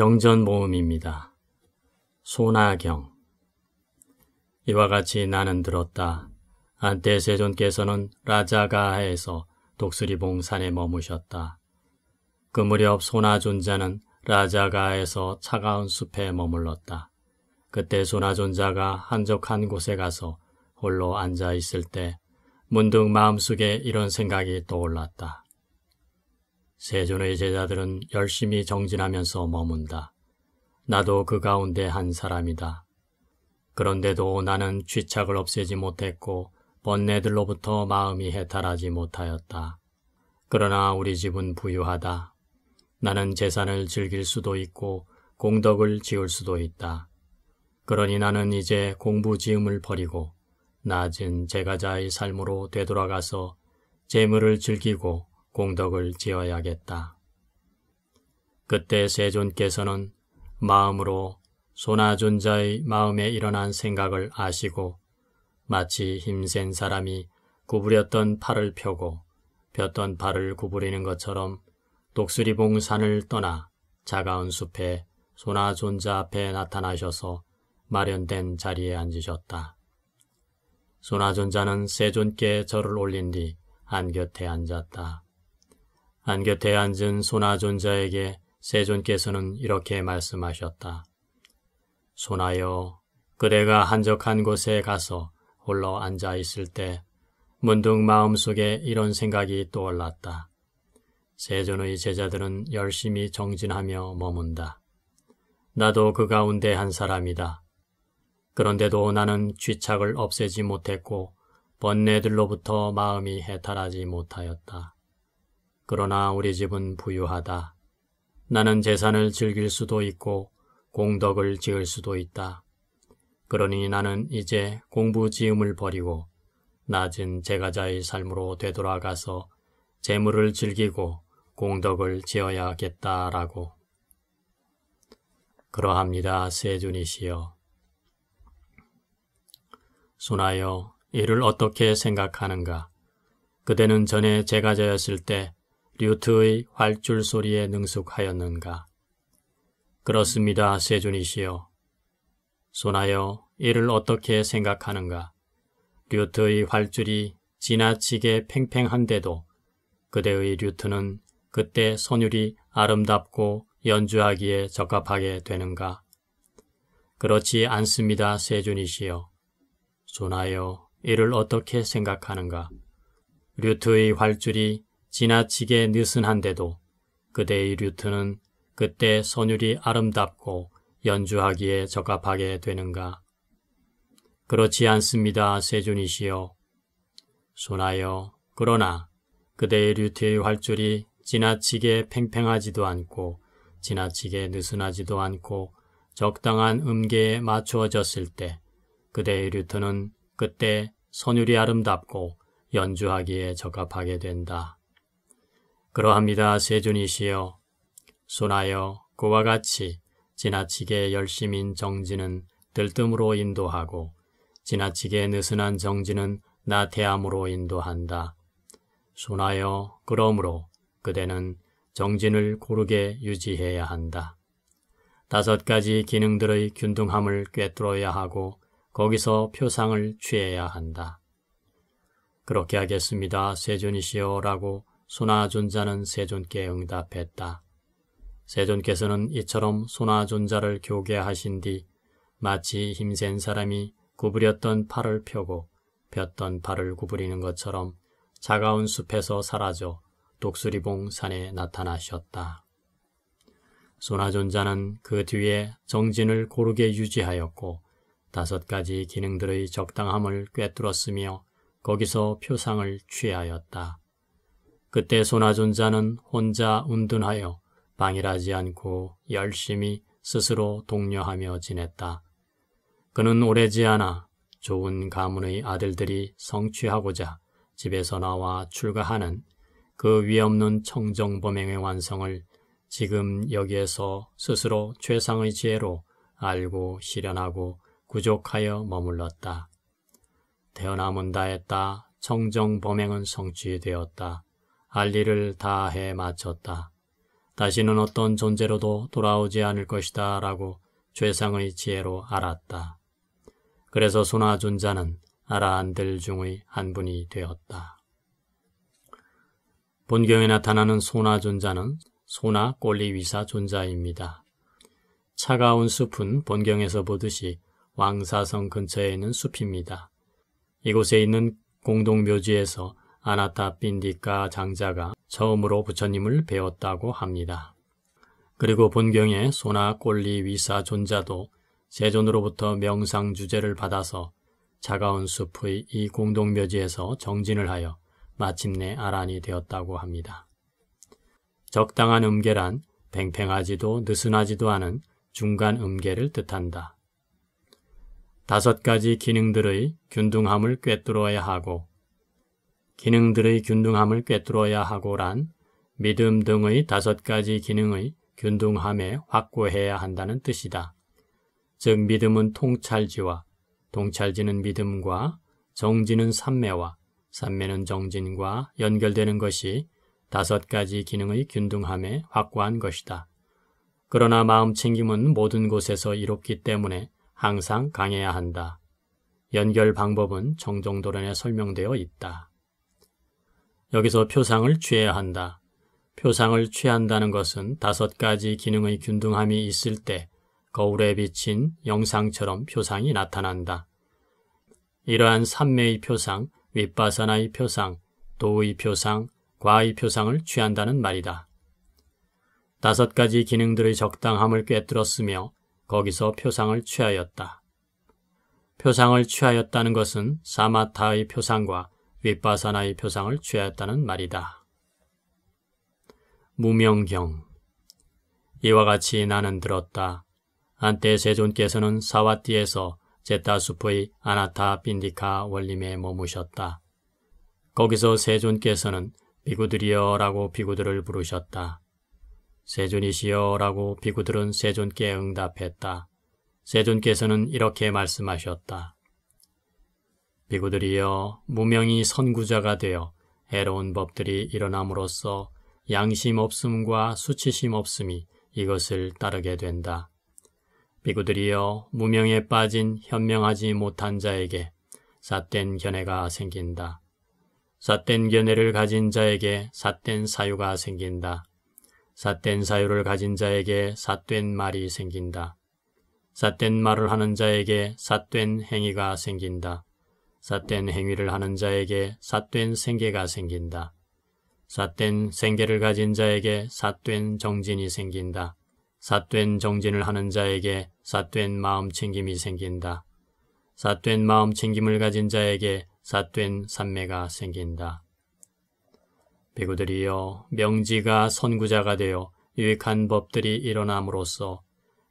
경전 모음입니다. 소나경 이와 같이 나는 들었다. 안때 세존께서는 라자가하에서 독수리봉 산에 머무셨다. 그 무렵 소나존자는 라자가에서 차가운 숲에 머물렀다. 그때 소나존자가 한적한 곳에 가서 홀로 앉아 있을 때 문득 마음속에 이런 생각이 떠올랐다. 세존의 제자들은 열심히 정진하면서 머문다. 나도 그 가운데 한 사람이다. 그런데도 나는 취착을 없애지 못했고 번뇌들로부터 마음이 해탈하지 못하였다. 그러나 우리 집은 부유하다. 나는 재산을 즐길 수도 있고 공덕을 지을 수도 있다. 그러니 나는 이제 공부 지음을 버리고 낮은 제가자의 삶으로 되돌아가서 재물을 즐기고 공덕을 지어야겠다. 그때 세존께서는 마음으로 소나존자의 마음에 일어난 생각을 아시고 마치 힘센 사람이 구부렸던 팔을 펴고 폈던 팔을 구부리는 것처럼 독수리봉 산을 떠나 차가운 숲에 소나존자 앞에 나타나셔서 마련된 자리에 앉으셨다. 소나존자는 세존께 절을 올린 뒤 안 곁에 앉았다. 안곁에 앉은 소나존자에게 세존께서는 이렇게 말씀하셨다. 소나여, 그대가 한적한 곳에 가서 홀로 앉아 있을 때 문득 마음속에 이런 생각이 떠올랐다. 세존의 제자들은 열심히 정진하며 머문다. 나도 그 가운데 한 사람이다. 그런데도 나는 취착을 없애지 못했고 번뇌들로부터 마음이 해탈하지 못하였다. 그러나 우리 집은 부유하다. 나는 재산을 즐길 수도 있고 공덕을 지을 수도 있다. 그러니 나는 이제 공부 지음을 버리고 낮은 제가자의 삶으로 되돌아가서 재물을 즐기고 공덕을 지어야겠다라고. 그러합니다, 세준이시여. 순하여 이를 어떻게 생각하는가? 그대는 전에 제가자였을 때 류트의 활줄 소리에 능숙하였는가? 그렇습니다, 세준이시여 소나여, 이를 어떻게 생각하는가? 류트의 활줄이 지나치게 팽팽한데도 그대의 류트는 그때 선율이 아름답고 연주하기에 적합하게 되는가? 그렇지 않습니다, 세준이시여 소나여, 이를 어떻게 생각하는가? 류트의 활줄이 지나치게 느슨한데도 그대의 류트는 그때 선율이 아름답고 연주하기에 적합하게 되는가? 그렇지 않습니다, 세준이시여. 소나여, 그러나 그대의 류트의 활줄이 지나치게 팽팽하지도 않고 지나치게 느슨하지도 않고 적당한 음계에 맞추어졌을 때 그대의 류트는 그때 선율이 아름답고 연주하기에 적합하게 된다. 그러합니다. 세준이시여 손하여 그와 같이 지나치게 열심인 정지는 들뜸으로 인도하고 지나치게 느슨한 정지는 나태함으로 인도한다. 손하여 그러므로 그대는 정진을 고르게 유지해야 한다. 다섯 가지 기능들의 균등함을 꿰뚫어야 하고 거기서 표상을 취해야 한다. 그렇게 하겠습니다. 세준이시여라고 소나존자는 세존께 응답했다. 세존께서는 이처럼 소나존자를 교계하신 뒤 마치 힘센 사람이 구부렸던 팔을 펴고 폈던 팔을 구부리는 것처럼 차가운 숲에서 사라져 독수리봉 산에 나타나셨다. 소나존자는 그 뒤에 정진을 고르게 유지하였고 다섯 가지 기능들의 적당함을 꿰뚫었으며 거기서 표상을 취하였다. 그때 소나존자는 혼자 운둔하여 방일하지 않고 열심히 스스로 독려하며 지냈다. 그는 오래지 않아 좋은 가문의 아들들이 성취하고자 집에서 나와 출가하는 그 위없는 청정범행의 완성을 지금 여기에서 스스로 최상의 지혜로 알고 실현하고 구족하여 머물렀다. 태어나문 다했다. 청정범행은 성취되었다. 알 일을 다 해 마쳤다. 다시는 어떤 존재로도 돌아오지 않을 것이다 라고 최상의 지혜로 알았다. 그래서 소나존자는 아라한들 중의 한 분이 되었다. 본경에 나타나는 소나존자는 소나 꼴리위사 존자입니다. 차가운 숲은 본경에서 보듯이 왕사성 근처에 있는 숲입니다. 이곳에 있는 공동묘지에서 아나타 빈디카 장자가 처음으로 부처님을 배웠다고 합니다. 그리고 본경의 소나 꼴리 위사 존자도 세존으로부터 명상 주제를 받아서 차가운 숲의 이 공동묘지에서 정진을 하여 마침내 아란이 되었다고 합니다. 적당한 음계란 팽팽하지도 느슨하지도 않은 중간 음계를 뜻한다. 다섯 가지 기능들의 균등함을 꿰뚫어야 하고 기능들의 균등함을 꿰뚫어야 하고란 믿음 등의 다섯 가지 기능의 균등함에 확고해야 한다는 뜻이다. 즉 믿음은 통찰지와 동찰지는 믿음과 정지는 삼매와 삼매는 정진과 연결되는 것이 다섯 가지 기능의 균등함에 확고한 것이다. 그러나 마음 챙김은 모든 곳에서 이롭기 때문에 항상 강해야 한다. 연결 방법은 정정도련에 설명되어 있다. 여기서 표상을 취해야 한다. 표상을 취한다는 것은 다섯 가지 기능의 균등함이 있을 때 거울에 비친 영상처럼 표상이 나타난다. 이러한 삼매의 표상, 윗바사나의 표상, 도의 표상, 과의 표상을 취한다는 말이다. 다섯 가지 기능들의 적당함을 꿰뚫었으며 거기서 표상을 취하였다. 표상을 취하였다는 것은 사마타의 표상과 윗바사나의 표상을 취하였다는 말이다. 무명경 이와 같이 나는 들었다. 안때 세존께서는 사와띠에서 제타수프의 아나타 빈디카 원림에 머무셨다. 거기서 세존께서는 비구들이여라고 비구들을 부르셨다. 세존이시여라고 비구들은 세존께 응답했다. 세존께서는 이렇게 말씀하셨다. 비구들이여 무명이 선구자가 되어 해로운 법들이 일어남으로써 양심 없음과 수치심 없음이 이것을 따르게 된다. 비구들이여 무명에 빠진 현명하지 못한 자에게 삿된 견해가 생긴다. 삿된 견해를 가진 자에게 삿된 사유가 생긴다. 삿된 사유를 가진 자에게 삿된 말이 생긴다. 삿된 말을 하는 자에게 삿된 행위가 생긴다. 삿된 행위를 하는 자에게 삿된 생계가 생긴다. 삿된 생계를 가진 자에게 삿된 정진이 생긴다. 삿된 정진을 하는 자에게 삿된 마음 챙김이 생긴다. 삿된 마음 챙김을 가진 자에게 삿된 산매가 생긴다. 배구들이여 명지가 선구자가 되어 유익한 법들이 일어남으로써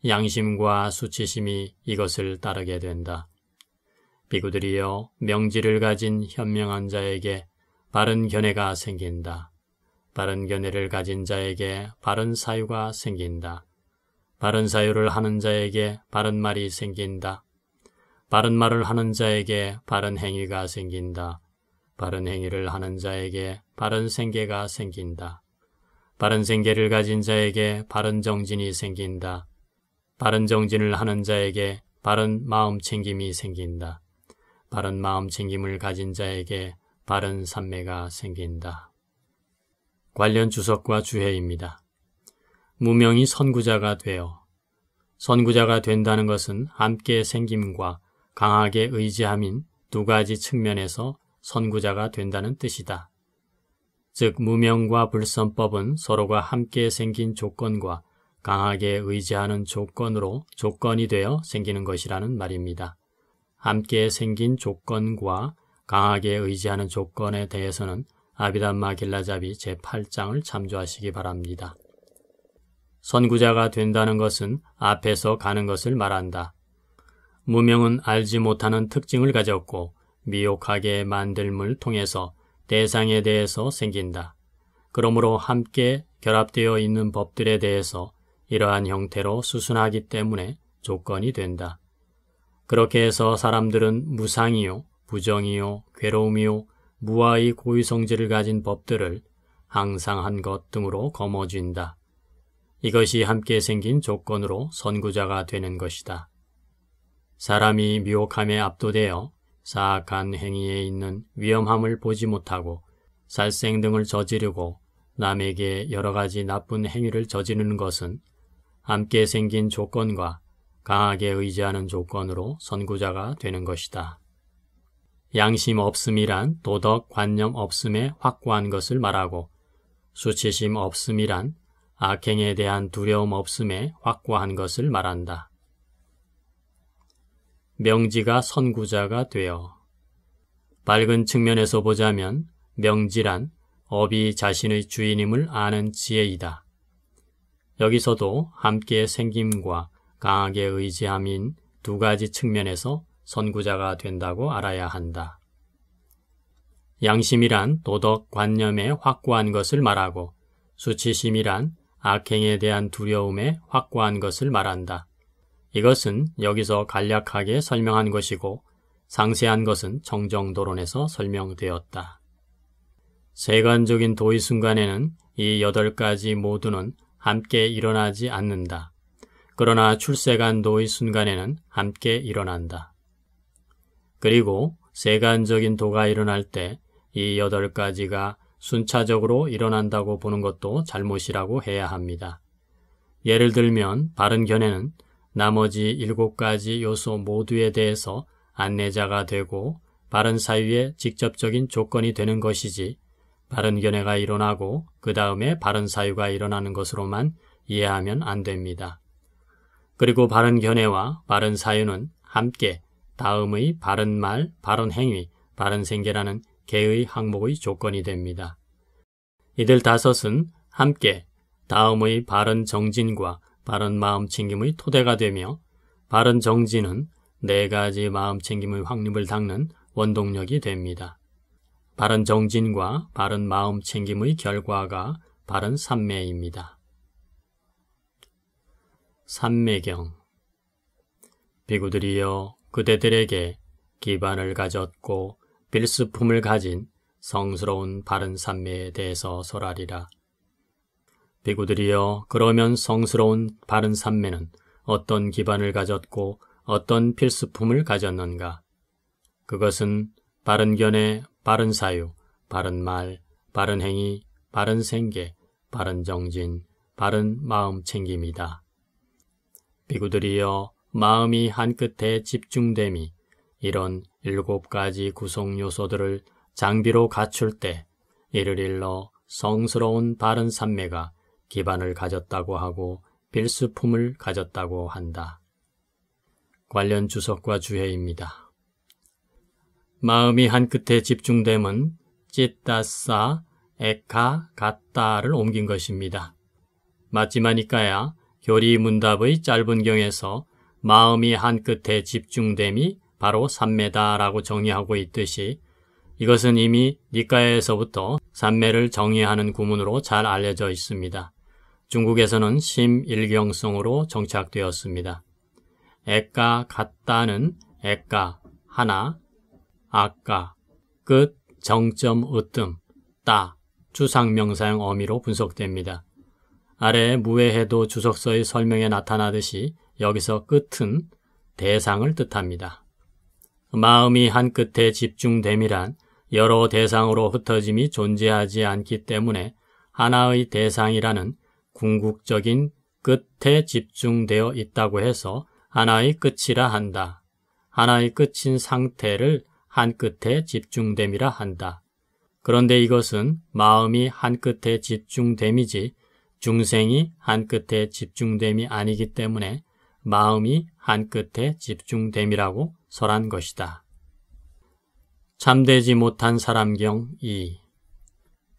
양심과 수치심이 이것을 따르게 된다. 비구들이여 명지를 가진 현명한 자에게 바른 견해가 생긴다. 바른 견해를 가진 자에게 바른 사유가 생긴다. 바른 사유를 하는 자에게 바른 말이 생긴다. 바른 말을 하는 자에게 바른 행위가 생긴다. 바른 행위를 하는 자에게 바른 생계가 생긴다. 바른 생계를 가진 자에게 바른 정진이 생긴다. 바른 정진을 하는 자에게 바른 마음 챙김이 생긴다. 바른 마음 챙김을 가진 자에게 바른 산매가 생긴다. 관련 주석과 주해입니다. 무명이 선구자가 되어 선구자가 된다는 것은 함께 생김과 강하게 의지함인 두 가지 측면에서 선구자가 된다는 뜻이다. 즉 무명과 불선법은 서로가 함께 생긴 조건과 강하게 의지하는 조건으로 조건이 되어 생기는 것이라는 말입니다. 함께 생긴 조건과 강하게 의지하는 조건에 대해서는 아비담마 길라잡이 제8장을 참조하시기 바랍니다. 선구자가 된다는 것은 앞에서 가는 것을 말한다. 무명은 알지 못하는 특징을 가졌고 미혹하게 만들물 통해서 대상에 대해서 생긴다. 그러므로 함께 결합되어 있는 법들에 대해서 이러한 형태로 수순하기 때문에 조건이 된다. 그렇게 해서 사람들은 무상이요, 부정이요, 괴로움이요, 무아의 고유성질을 가진 법들을 항상한 것 등으로 거머쥔다. 이것이 함께 생긴 조건으로 선구자가 되는 것이다. 사람이 미혹함에 압도되어 사악한 행위에 있는 위험함을 보지 못하고 살생 등을 저지르고 남에게 여러 가지 나쁜 행위를 저지르는 것은 함께 생긴 조건과 강하게 의지하는 조건으로 선구자가 되는 것이다. 양심 없음이란 도덕 관념 없음에 확고한 것을 말하고 수치심 없음이란 악행에 대한 두려움 없음에 확고한 것을 말한다. 명지가 선구자가 되어 밝은 측면에서 보자면 명지란 업이 자신의 주인임을 아는 지혜이다. 여기서도 함께 생김과 강하게 의지함인 두 가지 측면에서 선구자가 된다고 알아야 한다. 양심이란 도덕 관념의 확고한 것을 말하고 수치심이란 악행에 대한 두려움의 확고한 것을 말한다. 이것은 여기서 간략하게 설명한 것이고 상세한 것은 정정도론에서 설명되었다. 세간적인 도의 순간에는 이 여덟 가지 모두는 함께 일어나지 않는다. 그러나 출세간 노의 순간에는 함께 일어난다. 그리고 세간적인 도가 일어날 때 이 여덟 가지가 순차적으로 일어난다고 보는 것도 잘못이라고 해야 합니다. 예를 들면 바른 견해는 나머지 일곱 가지 요소 모두에 대해서 안내자가 되고 바른 사유의 직접적인 조건이 되는 것이지 바른 견해가 일어나고 그 다음에 바른 사유가 일어나는 것으로만 이해하면 안 됩니다. 그리고 바른 견해와 바른 사유는 함께 다음의 바른 말, 바른 행위, 바른 생계라는 개의 항목의 조건이 됩니다. 이들 다섯은 함께 다음의 바른 정진과 바른 마음 챙김의 토대가 되며 바른 정진은 네 가지 마음 챙김의 확립을 닦는 원동력이 됩니다. 바른 정진과 바른 마음 챙김의 결과가 바른 삼매입니다. 산매경 비구들이여 그대들에게 기반을 가졌고 필수품을 가진 성스러운 바른 산매에 대해서 소라리라 비구들이여 그러면 성스러운 바른 산매는 어떤 기반을 가졌고 어떤 필수품을 가졌는가? 그것은 바른 견해, 바른 사유, 바른 말, 바른 행위, 바른 생계, 바른 정진, 바른 마음 챙김이다. 비구들이여 마음이 한끝에 집중됨이 이런 일곱 가지 구성 요소들을 장비로 갖출 때 이를 일러 성스러운 바른 산매가 기반을 가졌다고 하고 필수품을 가졌다고 한다. 관련 주석과 주해입니다. 마음이 한끝에 집중됨은 찌따싸, 에카, 갔다를 옮긴 것입니다. 맞지마니까야 교리 문답의 짧은 경에서 마음이 한 끝에 집중됨이 바로 삼매다라고 정의하고 있듯이 이것은 이미 니까에서부터 삼매를 정의하는 구문으로 잘 알려져 있습니다. 중국에서는 심일경성으로 정착되었습니다. 애까 같다는 애까 하나, 아까 끝 정점 으뜸 따 추상명사형 어미로 분석됩니다. 아래 무해해도 주석서의 설명에 나타나듯이 여기서 끝은 대상을 뜻합니다. 마음이 한 끝에 집중됨이란 여러 대상으로 흩어짐이 존재하지 않기 때문에 하나의 대상이라는 궁극적인 끝에 집중되어 있다고 해서 하나의 끝이라 한다. 하나의 끝인 상태를 한 끝에 집중됨이라 한다. 그런데 이것은 마음이 한 끝에 집중됨이지 중생이 한 끝에 집중됨이 아니기 때문에 마음이 한 끝에 집중됨이라고 설한 것이다. 잠되지 못한 사람경 2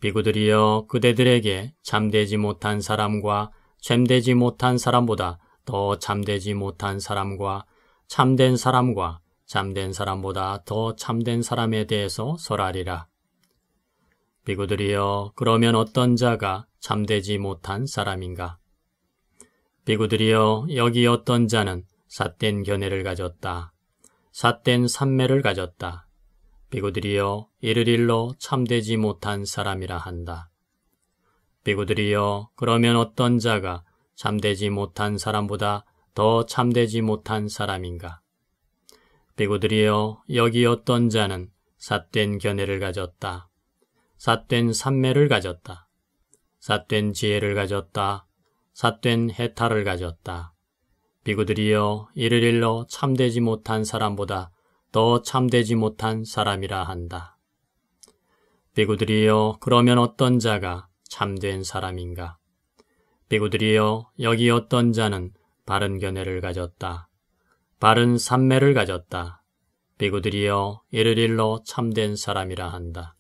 비구들이여 그대들에게 잠되지 못한 사람과 잠되지 못한 사람보다 더 잠되지 못한 사람과 참된 사람과 잠된 사람보다 더 참된 사람에 대해서 설하리라. 비구들이여 그러면 어떤 자가 참되지 못한 사람인가? 비구들이여 여기 어떤 자는 삿된 견해를 가졌다. 삿된 산매를 가졌다. 비구들이여 이를 일로 참되지 못한 사람이라 한다. 비구들이여 그러면 어떤 자가 참되지 못한 사람보다 더 참되지 못한 사람인가? 비구들이여 여기 어떤 자는 삿된 견해를 가졌다. 삿된 산매를 가졌다. 삿된 지혜를 가졌다. 삿된 해탈을 가졌다. 비구들이여 이를 일로 참되지 못한 사람보다 더 참되지 못한 사람이라 한다. 비구들이여 그러면 어떤 자가 참된 사람인가? 비구들이여 여기 어떤 자는 바른 견해를 가졌다. 바른 삼매를 가졌다. 비구들이여 이를 일로 참된 사람이라 한다.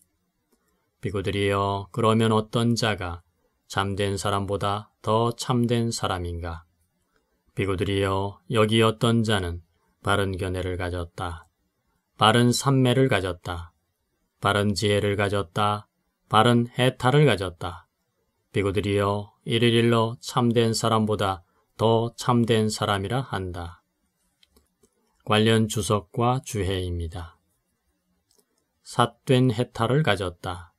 비구들이여 그러면 어떤 자가 참된 사람보다 더 참된 사람인가? 비구들이여 여기 어떤 자는 바른 견해를 가졌다. 바른 산매를 가졌다. 바른 지혜를 가졌다. 바른 해탈을 가졌다. 비구들이여 이를 일러 참된 사람보다 더 참된 사람이라 한다. 관련 주석과 주해입니다. 삿된 해탈을 가졌다.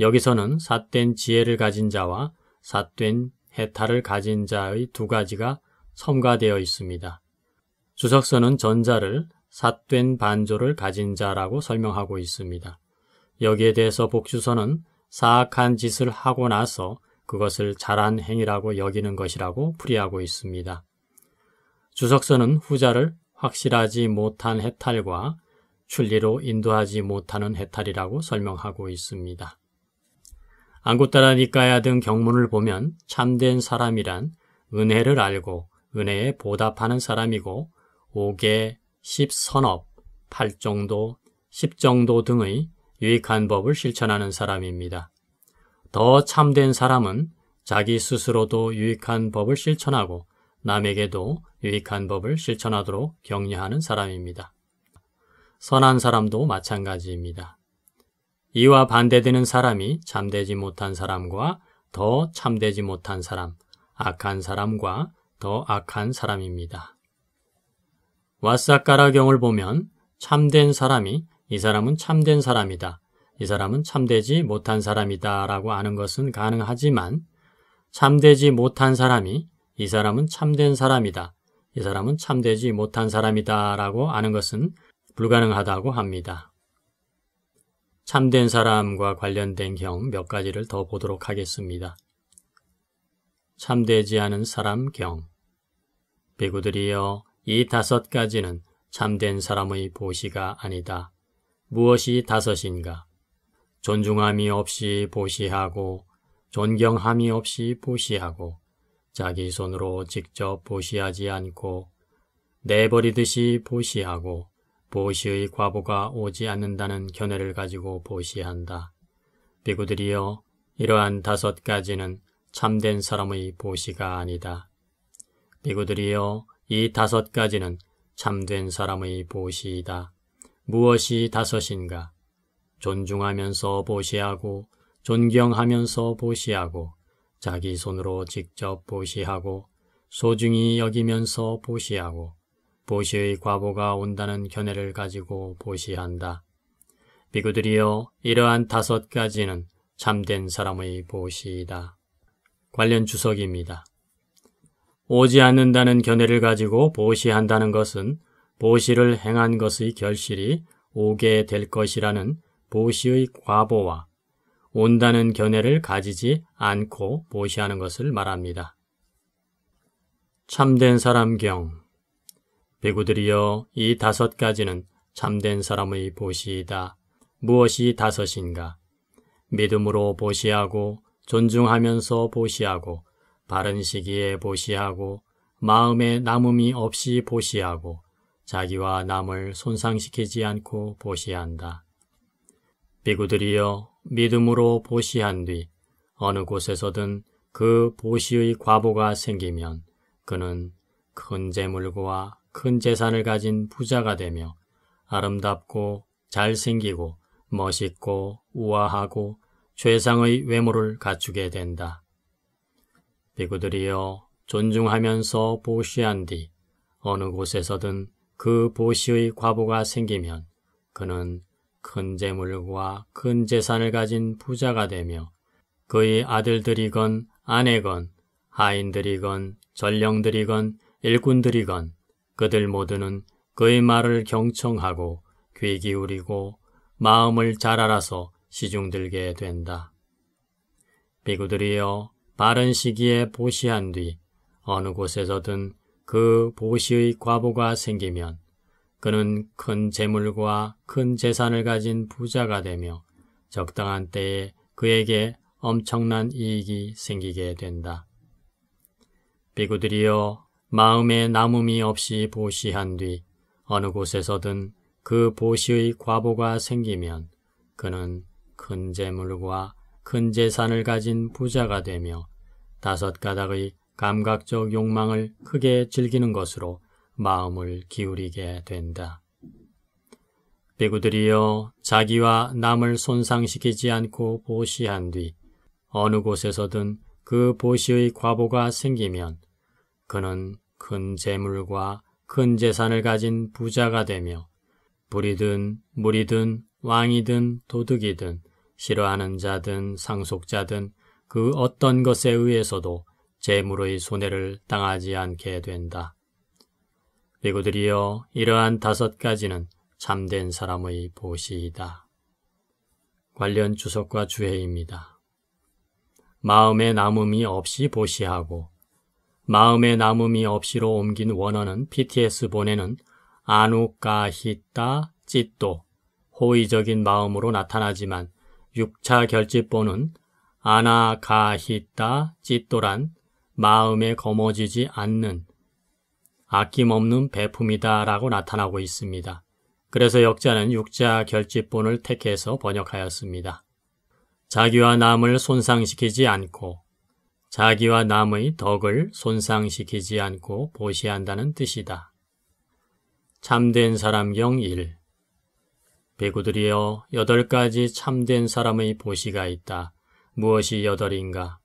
여기서는 삿된 지혜를 가진 자와 삿된 해탈을 가진 자의 두 가지가 첨가되어 있습니다. 주석서는 전자를 삿된 반조를 가진 자라고 설명하고 있습니다. 여기에 대해서 복주서는 사악한 짓을 하고 나서 그것을 잘한 행위라고 여기는 것이라고 풀이하고 있습니다. 주석서는 후자를 확실하지 못한 해탈과 출리로 인도하지 못하는 해탈이라고 설명하고 있습니다. 안고따라 니까야 등 경문을 보면 참된 사람이란 은혜를 알고 은혜에 보답하는 사람이고 5개, 10선업, 8정도, 10정도 등의 유익한 법을 실천하는 사람입니다. 더 참된 사람은 자기 스스로도 유익한 법을 실천하고 남에게도 유익한 법을 실천하도록 격려하는 사람입니다. 선한 사람도 마찬가지입니다. 이와 반대되는 사람이 참되지 못한 사람과 더 참되지 못한 사람, 악한 사람과 더 악한 사람입니다. 왓사까라경을 보면 참된 사람이 이 사람은 참된 사람이다. 이 사람은 참되지 못한 사람이다 라고 아는 것은 가능하지만 참되지 못한 사람이 이 사람은 참된 사람이다. 이 사람은 참되지 못한 사람이다 라고 아는 것은 불가능하다고 합니다. 참된 사람과 관련된 경 몇 가지를 더 보도록 하겠습니다. 참되지 않은 사람 경. 배구들이여, 이 다섯 가지는 참된 사람의 보시가 아니다. 무엇이 다섯인가? 존중함이 없이 보시하고, 존경함이 없이 보시하고, 자기 손으로 직접 보시하지 않고, 내버리듯이 보시하고, 보시의 과보가 오지 않는다는 견해를 가지고 보시한다. 비구들이여 이러한 다섯 가지는 참된 사람의 보시가 아니다. 비구들이여 이 다섯 가지는 참된 사람의 보시이다. 무엇이 다섯인가? 존중하면서 보시하고 존경하면서 보시하고 자기 손으로 직접 보시하고 소중히 여기면서 보시하고 보시의 과보가 온다는 견해를 가지고 보시한다. 비구들이여 이러한 다섯 가지는 참된 사람의 보시이다. 관련 주석입니다. 오지 않는다는 견해를 가지고 보시한다는 것은 보시를 행한 것의 결실이 오게 될 것이라는 보시의 과보와 온다는 견해를 가지지 않고 보시하는 것을 말합니다. 참된 사람경 배구들이여 이 다섯 가지는 참된 사람의 보시이다. 무엇이 다섯인가? 믿음으로 보시하고 존중하면서 보시하고 바른 시기에 보시하고 마음에 남음이 없이 보시하고 자기와 남을 손상시키지 않고 보시한다. 비구들이여 믿음으로 보시한 뒤 어느 곳에서든 그 보시의 과보가 생기면 그는 큰 재물과 큰 재산을 가진 부자가 되며 아름답고 잘생기고 멋있고 우아하고 최상의 외모를 갖추게 된다. 비구들이여 존중하면서 보시한 뒤 어느 곳에서든 그 보시의 과보가 생기면 그는 큰 재물과 큰 재산을 가진 부자가 되며 그의 아들들이건 아내건 하인들이건 전령들이건 일꾼들이건 그들 모두는 그의 말을 경청하고 귀 기울이고 마음을 잘 알아서 시중들게 된다. 비구들이여 바른 시기에 보시한 뒤 어느 곳에서든 그 보시의 과부가 생기면 그는 큰 재물과 큰 재산을 가진 부자가 되며 적당한 때에 그에게 엄청난 이익이 생기게 된다. 비구들이여 마음에 남음이 없이 보시한 뒤 어느 곳에서든 그 보시의 과보가 생기면 그는 큰 재물과 큰 재산을 가진 부자가 되며 다섯 가닥의 감각적 욕망을 크게 즐기는 것으로 마음을 기울이게 된다. 배구들이여 자기와 남을 손상시키지 않고 보시한 뒤 어느 곳에서든 그 보시의 과보가 생기면 그는 큰 재물과 큰 재산을 가진 부자가 되며 불이든 물이든 왕이든 도둑이든 싫어하는 자든 상속자든 그 어떤 것에 의해서도 재물의 손해를 당하지 않게 된다. 비구들이여 이러한 다섯 가지는 참된 사람의 보시이다. 관련 주석과 주해입니다. 마음의 남음이 없이 보시하고 마음의 남음이 없이로 옮긴 원어는 PTS 본에는 아누까히따 찌또 호의적인 마음으로 나타나지만 6차 결집본은 아나가히따 찌또란 마음에 거머지지 않는 아낌없는 배품이다라고 나타나고 있습니다. 그래서 역자는 6차 결집본을 택해서 번역하였습니다. 자기와 남을 손상시키지 않고 자기와 남의 덕을 손상시키지 않고 보시한다는 뜻이다. 참된 사람 경1 배구들이여 여덟 가지 참된 사람의 보시가 있다. 무엇이 여덟인가?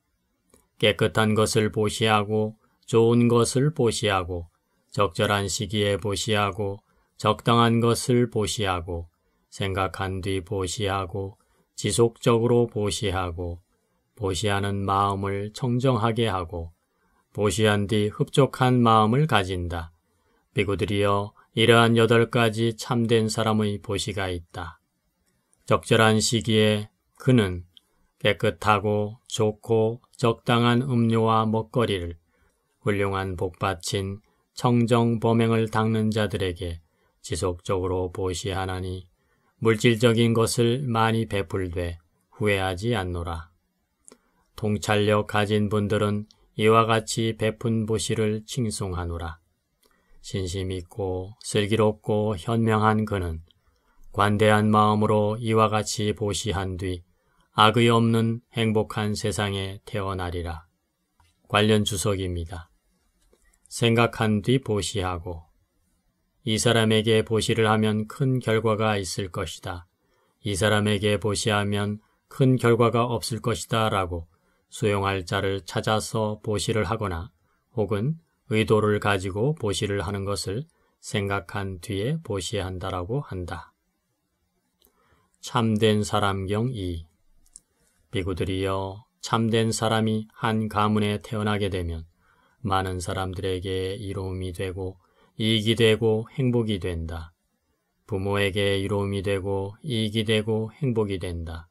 깨끗한 것을 보시하고 좋은 것을 보시하고 적절한 시기에 보시하고 적당한 것을 보시하고 생각한 뒤 보시하고 지속적으로 보시하고 보시하는 마음을 청정하게 하고 보시한 뒤 흡족한 마음을 가진다. 비구들이여 이러한 여덟 가지 참된 사람의 보시가 있다. 적절한 시기에 그는 깨끗하고 좋고 적당한 음료와 먹거리를 훌륭한 복받친 청정 범행을 닦는 자들에게 지속적으로 보시하나니 물질적인 것을 많이 베풀되 후회하지 않노라. 통찰력 가진 분들은 이와 같이 베푼 보시를 칭송하노라. 진심 있고 슬기롭고 현명한 그는 관대한 마음으로 이와 같이 보시한 뒤 악의 없는 행복한 세상에 태어나리라. 관련 주석입니다. 생각한 뒤 보시하고 이 사람에게 보시를 하면 큰 결과가 있을 것이다. 이 사람에게 보시하면 큰 결과가 없을 것이다 라고 수용할 자를 찾아서 보시를 하거나 혹은 의도를 가지고 보시를 하는 것을 생각한 뒤에 보시한다라고 야 한다. 참된 사람경 2 비구들이여 참된 사람이 한 가문에 태어나게 되면 많은 사람들에게 이로움이 되고 이익이 되고 행복이 된다. 부모에게 이로움이 되고 이익이 되고 행복이 된다.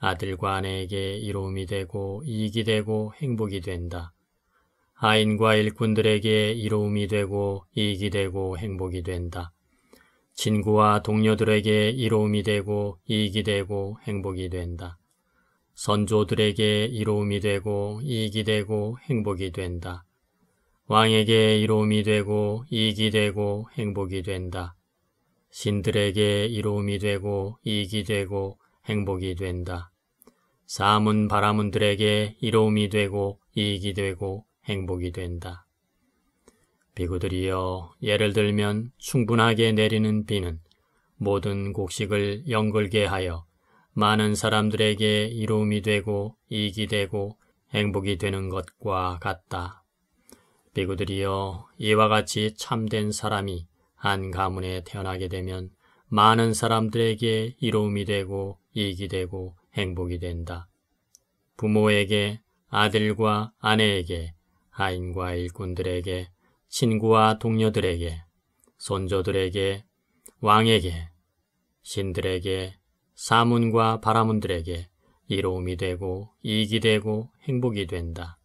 아들과 아내에게 이로움이 되고 이익이 되고 행복이 된다. 아인과 일꾼들에게 이로움이 되고 이익이 되고 행복이 된다. 친구와 동료들에게 이로움이 되고 이익이 되고 행복이 된다. 선조들에게 이로움이 되고 이익이 되고 행복이 된다. 왕에게 이로움이 되고 이익이 되고 행복이 된다. 신들에게 이로움이 되고 이익이 되고 행복이 된다. 사문 바라문들에게 이로움이 되고 이익이 되고 행복이 된다. 비구들이여 예를 들면 충분하게 내리는 비는 모든 곡식을 연글게 하여 많은 사람들에게 이로움이 되고 이익이 되고 행복이 되는 것과 같다. 비구들이여 이와 같이 참된 사람이 한 가문에 태어나게 되면 많은 사람들에게 이로움이 되고 이익이 되고 행복이 된다. 부모에게, 아들과 아내에게, 하인과 일꾼들에게, 친구와 동료들에게, 손조들에게, 왕에게, 신들에게, 사문과 바라문들에게 이로움이 되고 이익이 되고 행복이 된다.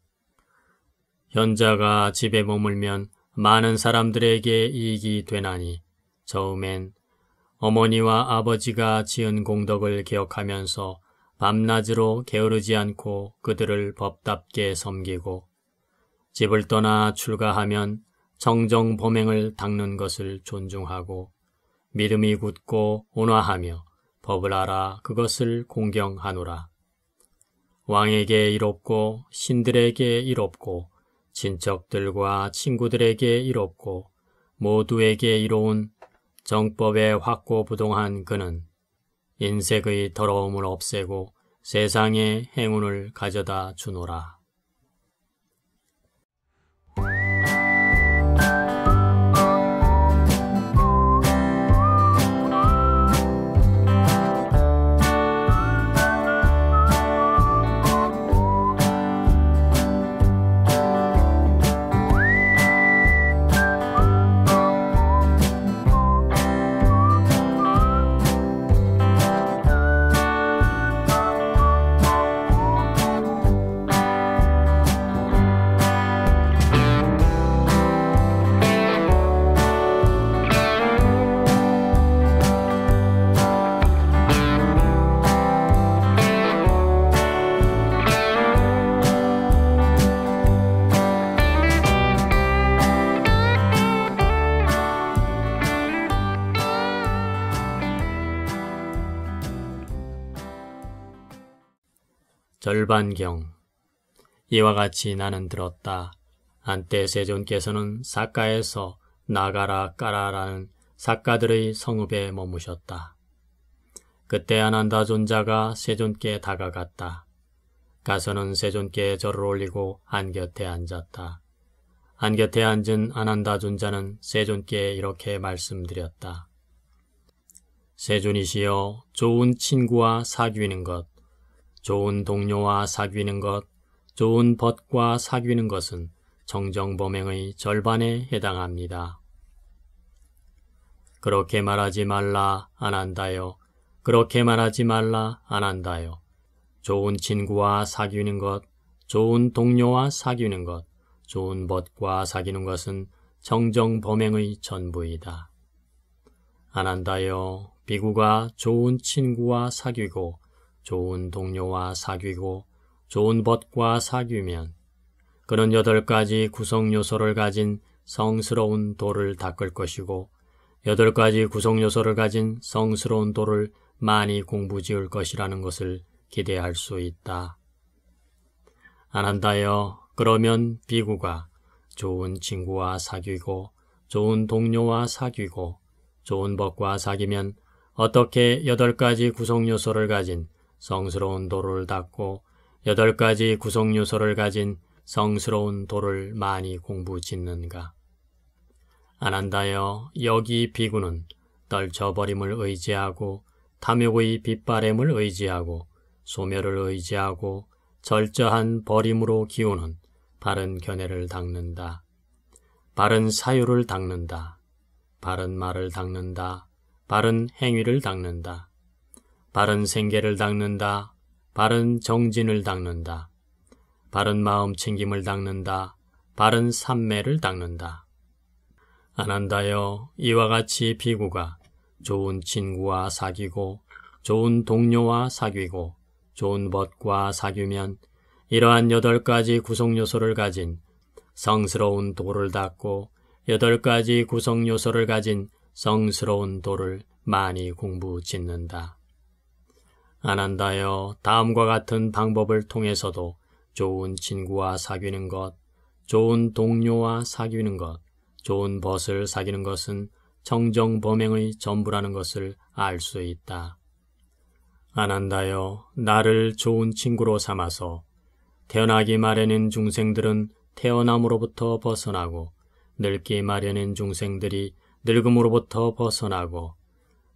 현자가 집에 머물면 많은 사람들에게 이익이 되나니 저음엔 어머니와 아버지가 지은 공덕을 기억하면서 밤낮으로 게으르지 않고 그들을 법답게 섬기고 집을 떠나 출가하면 정정 범행을 닦는 것을 존중하고 믿음이 굳고 온화하며 법을 알아 그것을 공경하노라. 왕에게 이롭고 신들에게 이롭고 친척들과 친구들에게 이롭고 모두에게 이로운 정법에 확고부동한 그는 인색의 더러움을 없애고 세상의 행운을 가져다 주노라. 불반경 이와 같이 나는 들었다. 안때 세존께서는 사가에서 나가라 까라라는 사가들의 성읍에 머무셨다. 그때 아난다 존자가 세존께 다가갔다. 가서는 세존께 절을 올리고 안 곁에 앉았다. 안 곁에 앉은 아난다 존자는 세존께 이렇게 말씀드렸다. 세존이시여 좋은 친구와 사귀는 것, 좋은 동료와 사귀는 것, 좋은 벗과 사귀는 것은 정정범행의 절반에 해당합니다. 그렇게 말하지 말라 안 한다요. 그렇게 말하지 말라 안 한다요. 좋은 친구와 사귀는 것, 좋은 동료와 사귀는 것, 좋은 벗과 사귀는 것은 정정 범행의 전부이다. 안 한다요. 비구가 좋은 친구와 사귀고 좋은 동료와 사귀고 좋은 벗과 사귀면 그는 여덟 가지 구성 요소를 가진 성스러운 돌을 닦을 것이고 여덟 가지 구성 요소를 가진 성스러운 돌을 많이 공부 지을 것이라는 것을 기대할 수 있다. 안한다여 그러면 비구가 좋은 친구와 사귀고 좋은 동료와 사귀고 좋은 벗과 사귀면 어떻게 여덟 가지 구성 요소를 가진 성스러운 돌을 닦고 여덟 가지 구성 요소를 가진 성스러운 돌을 많이 공부 짓는가? 아난다여 여기 비구는 떨쳐버림을 의지하고 탐욕의 빛바램을 의지하고 소멸을 의지하고 절저한 버림으로 기우는 바른 견해를 닦는다. 바른 사유를 닦는다. 바른 말을 닦는다. 바른 행위를 닦는다. 바른 생계를 닦는다. 바른 정진을 닦는다. 바른 마음 챙김을 닦는다. 바른 삼매를 닦는다. 아난다여 이와 같이 비구가 좋은 친구와 사귀고 좋은 동료와 사귀고 좋은 벗과 사귀면 이러한 여덟 가지 구성 요소를 가진 성스러운 도를 닦고 여덟 가지 구성 요소를 가진 성스러운 도를 많이 공부 짓는다. 아난다여 다음과 같은 방법을 통해서도 좋은 친구와 사귀는 것, 좋은 동료와 사귀는 것, 좋은 벗을 사귀는 것은 정정 범행의 전부라는 것을 알 수 있다. 아난다여 나를 좋은 친구로 삼아서 태어나기 마련인 중생들은 태어남으로부터 벗어나고 늙기 마련인 중생들이 늙음으로부터 벗어나고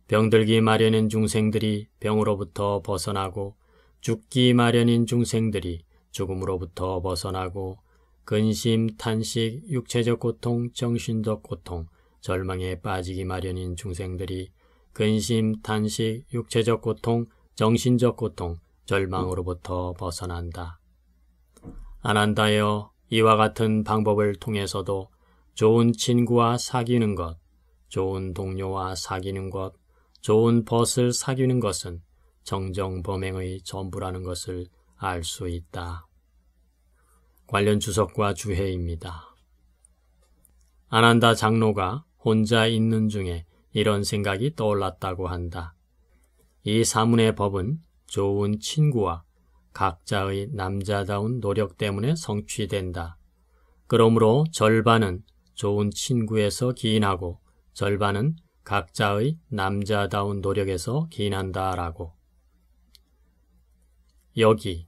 병들기 마련인 중생들이 병으로부터 벗어나고 죽기 마련인 중생들이 죽음으로부터 벗어나고 근심, 탄식, 육체적 고통, 정신적 고통, 절망에 빠지기 마련인 중생들이 근심, 탄식, 육체적 고통, 정신적 고통, 절망으로부터 벗어난다. 아난다여 이와 같은 방법을 통해서도 좋은 친구와 사귀는 것, 좋은 동료와 사귀는 것, 좋은 벗을 사귀는 것은 정정범행의 전부라는 것을 알 수 있다. 관련 주석과 주해입니다. 아난다 장로가 혼자 있는 중에 이런 생각이 떠올랐다고 한다. 이 사문의 법은 좋은 친구와 각자의 남자다운 노력 때문에 성취된다. 그러므로 절반은 좋은 친구에서 기인하고 절반은 각자의 남자다운 노력에서 기인한다라고. 여기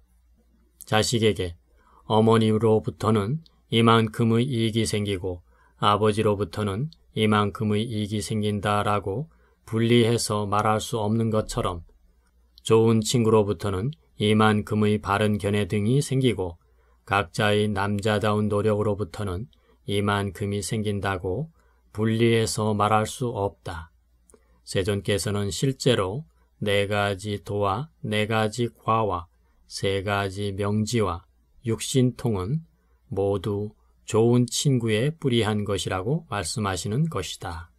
자식에게 어머님으로부터는 이만큼의 이익이 생기고 아버지로부터는 이만큼의 이익이 생긴다라고 분리해서 말할 수 없는 것처럼 좋은 친구로부터는 이만큼의 바른 견해 등이 생기고 각자의 남자다운 노력으로부터는 이만큼이 생긴다고 분리해서 말할 수 없다. 세존께서는 실제로 네 가지 도와 네 가지 과와 세 가지 명지와 육신통은 모두 좋은 친구에 뿌리한 것이라고 말씀하시는 것이다.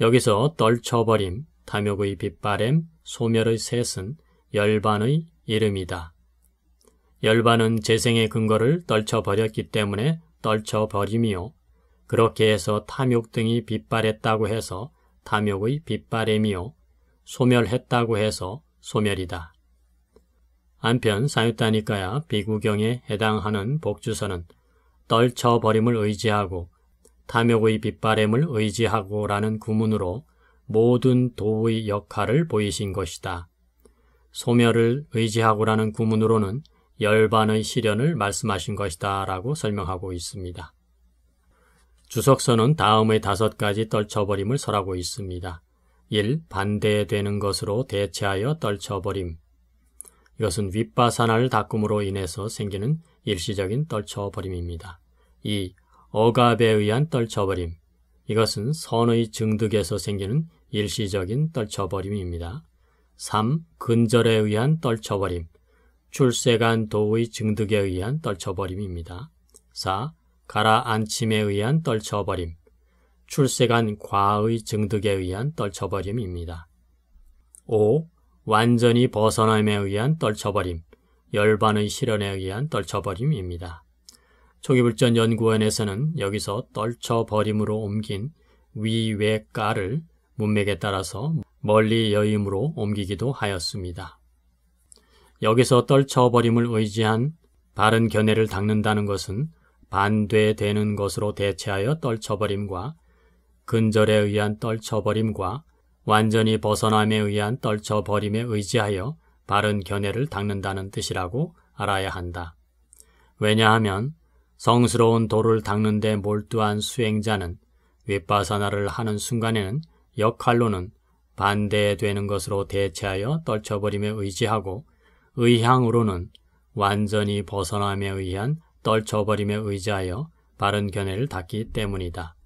여기서 떨쳐버림, 탐욕의 빛바램, 소멸의 셋은 열반의 이름이다. 열반은 재생의 근거를 떨쳐버렸기 때문에 떨쳐버림이요. 그렇게 해서 탐욕 등이 빗발했다고 해서 탐욕의 빛발임이요 소멸했다고 해서 소멸이다. 한편 사유타니까야 비구경에 해당하는 복주선은 떨쳐버림을 의지하고 탐욕의 빛바램을 의지하고라는 구문으로 모든 도의 역할을 보이신 것이다. 소멸을 의지하고라는 구문으로는 열반의 시련을 말씀하신 것이다 라고 설명하고 있습니다. 주석서는 다음의 다섯 가지 떨쳐버림을 설하고 있습니다. 1. 반대되는 것으로 대체하여 떨쳐버림. 이것은 윗바사나를 닦음으로 인해서 생기는 일시적인 떨쳐버림입니다. 2. 억압에 의한 떨쳐버림. 이것은 선의 증득에서 생기는 일시적인 떨쳐버림입니다. 3. 근절에 의한 떨쳐버림. 출세간 도의 증득에 의한 떨쳐버림입니다. 4. 가라앉힘에 의한 떨쳐버림, 출세간 과의 증득에 의한 떨쳐버림입니다. 5. 완전히 벗어남에 의한 떨쳐버림, 열반의 실현에 의한 떨쳐버림입니다. 초기불전 연구원에서는 여기서 떨쳐버림으로 옮긴 위외가를 문맥에 따라서 멀리 여임으로 옮기기도 하였습니다. 여기서 떨쳐버림을 의지한 바른 견해를 닦는다는 것은 반대되는 것으로 대체하여 떨쳐버림과 근절에 의한 떨쳐버림과 완전히 벗어남에 의한 떨쳐버림에 의지하여 바른 견해를 닦는다는 뜻이라고 알아야 한다. 왜냐하면 성스러운 돌을 닦는데 몰두한 수행자는 윗바사나를 하는 순간에는 역할로는 반대되는 것으로 대체하여 떨쳐버림에 의지하고 의향으로는 완전히 벗어남에 의한 떨쳐버림에 의지하여 바른 견해를 닦기 때문이다.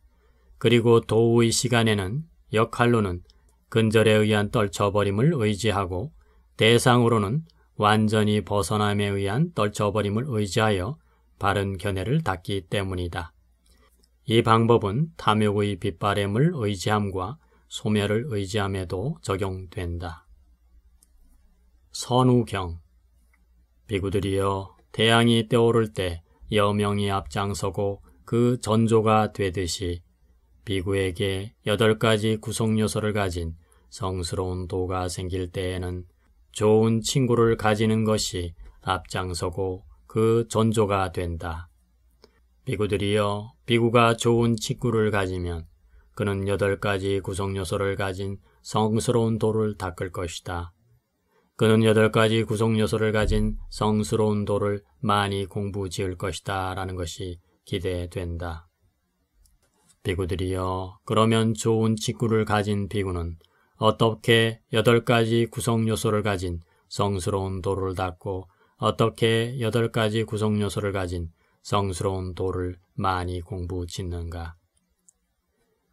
그리고 도우의 시간에는 역할로는 근절에 의한 떨쳐버림을 의지하고 대상으로는 완전히 벗어남에 의한 떨쳐버림을 의지하여 바른 견해를 닦기 때문이다. 이 방법은 탐욕의 빛바램을 의지함과 소멸을 의지함에도 적용된다. 선우경 비구들이여 태양이 떠오를 때 여명이 앞장서고 그 전조가 되듯이 비구에게 여덟 가지 구성 요소를 가진 성스러운 도가 생길 때에는 좋은 친구를 가지는 것이 앞장서고 그 전조가 된다. 비구들이여 비구가 좋은 친구를 가지면 그는 여덟 가지 구성 요소를 가진 성스러운 도를 닦을 것이다. 그는 여덟 가지 구속 요소를 가진 성스러운 도를 많이 공부 지을 것이다 라는 것이 기대된다. 비구들이여, 그러면 좋은 직구를 가진 비구는 어떻게 여덟 가지 구성 요소를 가진 성스러운 도를 닦고 어떻게 여덟 가지 구성 요소를 가진 성스러운 도를 많이 공부 짓는가?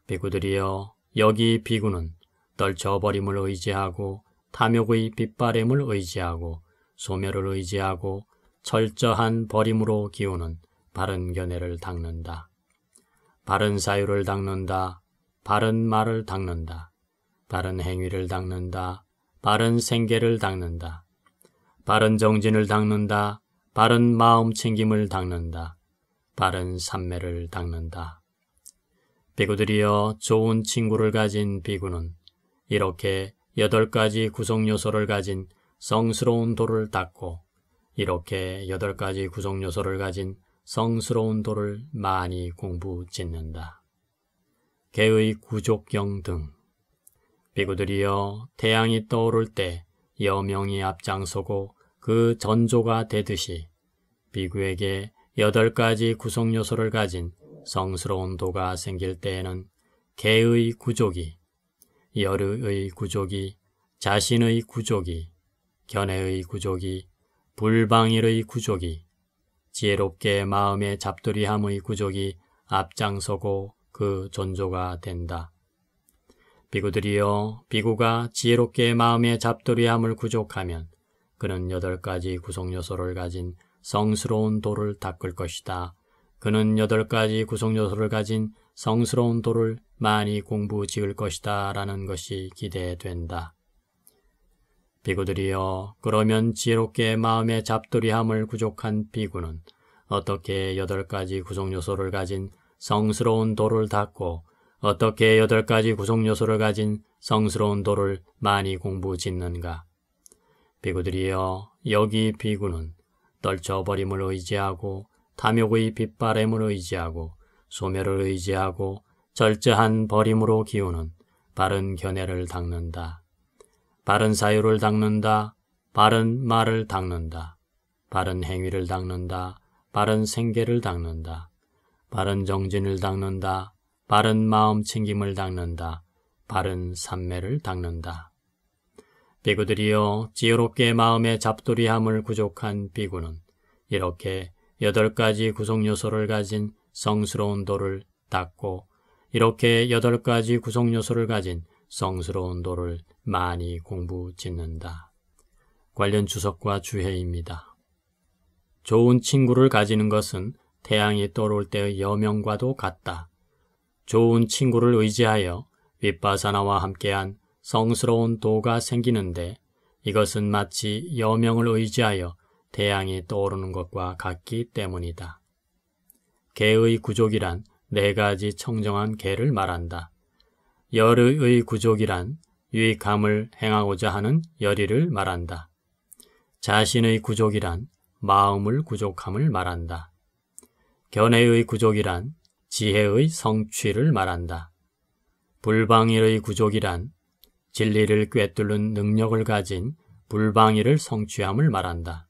비구들이여, 여기 비구는 떨쳐버림을 의지하고 탐욕의 빛바램을 의지하고 소멸을 의지하고 철저한 버림으로 기우는 바른 견해를 닦는다. 바른 사유를 닦는다. 바른 말을 닦는다. 바른 행위를 닦는다. 바른 생계를 닦는다. 바른 정진을 닦는다. 바른 마음 챙김을 닦는다. 바른 삼매를 닦는다. 비구들이여 좋은 친구를 가진 비구는 이렇게 여덟 가지 구성 요소를 가진 성스러운 돌을 닦고 이렇게 여덟 가지 구성 요소를 가진 성스러운 돌을 많이 공부 짓는다. 개의 구족경 등 비구들이여 태양이 떠오를 때 여명이 앞장서고 그 전조가 되듯이 비구에게 여덟 가지 구성 요소를 가진 성스러운 도가 생길 때에는 개의 구족이 여르의 구족이 자신의 구족이 견해의 구족이 불방일의 구족이 지혜롭게 마음의 잡돌이함의 구족이 앞장서고 그 존조가 된다. 비구들이여 비구가 지혜롭게 마음의 잡돌이함을 구족하면 그는 여덟 가지 구성 요소를 가진 성스러운 돌을 닦을 것이다. 그는 여덟 가지 구성 요소를 가진 성스러운 도를 많이 공부 지을 것이다 라는 것이 기대된다. 비구들이여 그러면 지혜롭게 마음의 잡두리함을 구족한 비구는 어떻게 여덟 가지 구성요소를 가진 성스러운 도를 닦고 어떻게 여덟 가지 구성요소를 가진 성스러운 도를 많이 공부 짓는가. 비구들이여 여기 비구는 떨쳐버림을 의지하고 탐욕의 빛바램을 의지하고 소멸을 의지하고 절제한 버림으로 기우는 바른 견해를 닦는다. 바른 사유를 닦는다. 바른 말을 닦는다. 바른 행위를 닦는다. 바른 생계를 닦는다. 바른 정진을 닦는다. 바른 마음 챙김을 닦는다. 바른 삼매를 닦는다. 비구들이여 지혜롭게 마음의 잡두리함을 구족한 비구는 이렇게 여덟 가지 구성 요소를 가진 성스러운 돌을 닦고 이렇게 여덟 가지 구성 요소를 가진 성스러운 돌을 많이 공부 짓는다. 관련 주석과 주해입니다. 좋은 친구를 가지는 것은 태양이 떠올 때의 여명과도 같다. 좋은 친구를 의지하여 윗바사나와 함께한 성스러운 도가 생기는데 이것은 마치 여명을 의지하여 태양이 떠오르는 것과 같기 때문이다. 개의 구족이란 네 가지 청정한 개를 말한다. 열의 구족이란 유익함을 행하고자 하는 열의를 말한다. 자신의 구족이란 마음을 구족함을 말한다. 견해의 구족이란 지혜의 성취를 말한다. 불방일의 구족이란 진리를 꿰뚫는 능력을 가진 불방일을 성취함을 말한다.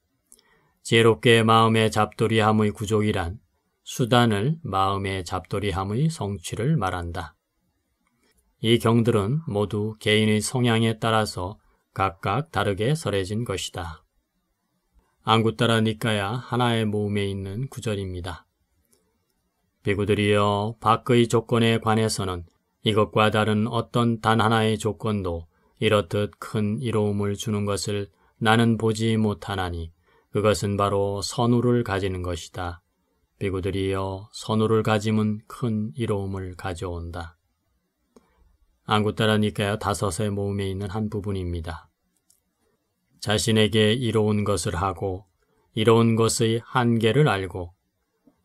지혜롭게 마음의 잡돌이함의 구족이란 수단을 마음의 잡돌이함의 성취를 말한다. 이 경들은 모두 개인의 성향에 따라서 각각 다르게 설해진 것이다. 안구따라 니까야 하나의 모음에 있는 구절입니다. 비구들이여 밖의 조건에 관해서는 이것과 다른 어떤 단 하나의 조건도 이렇듯 큰 이로움을 주는 것을 나는 보지 못하나니 그것은 바로 선우를 가지는 것이다. 비구들이여 선우를 가짐은 큰 이로움을 가져온다. 안구따라 니까야 다섯의 모음에 있는 한 부분입니다. 자신에게 이로운 것을 하고 이로운 것의 한계를 알고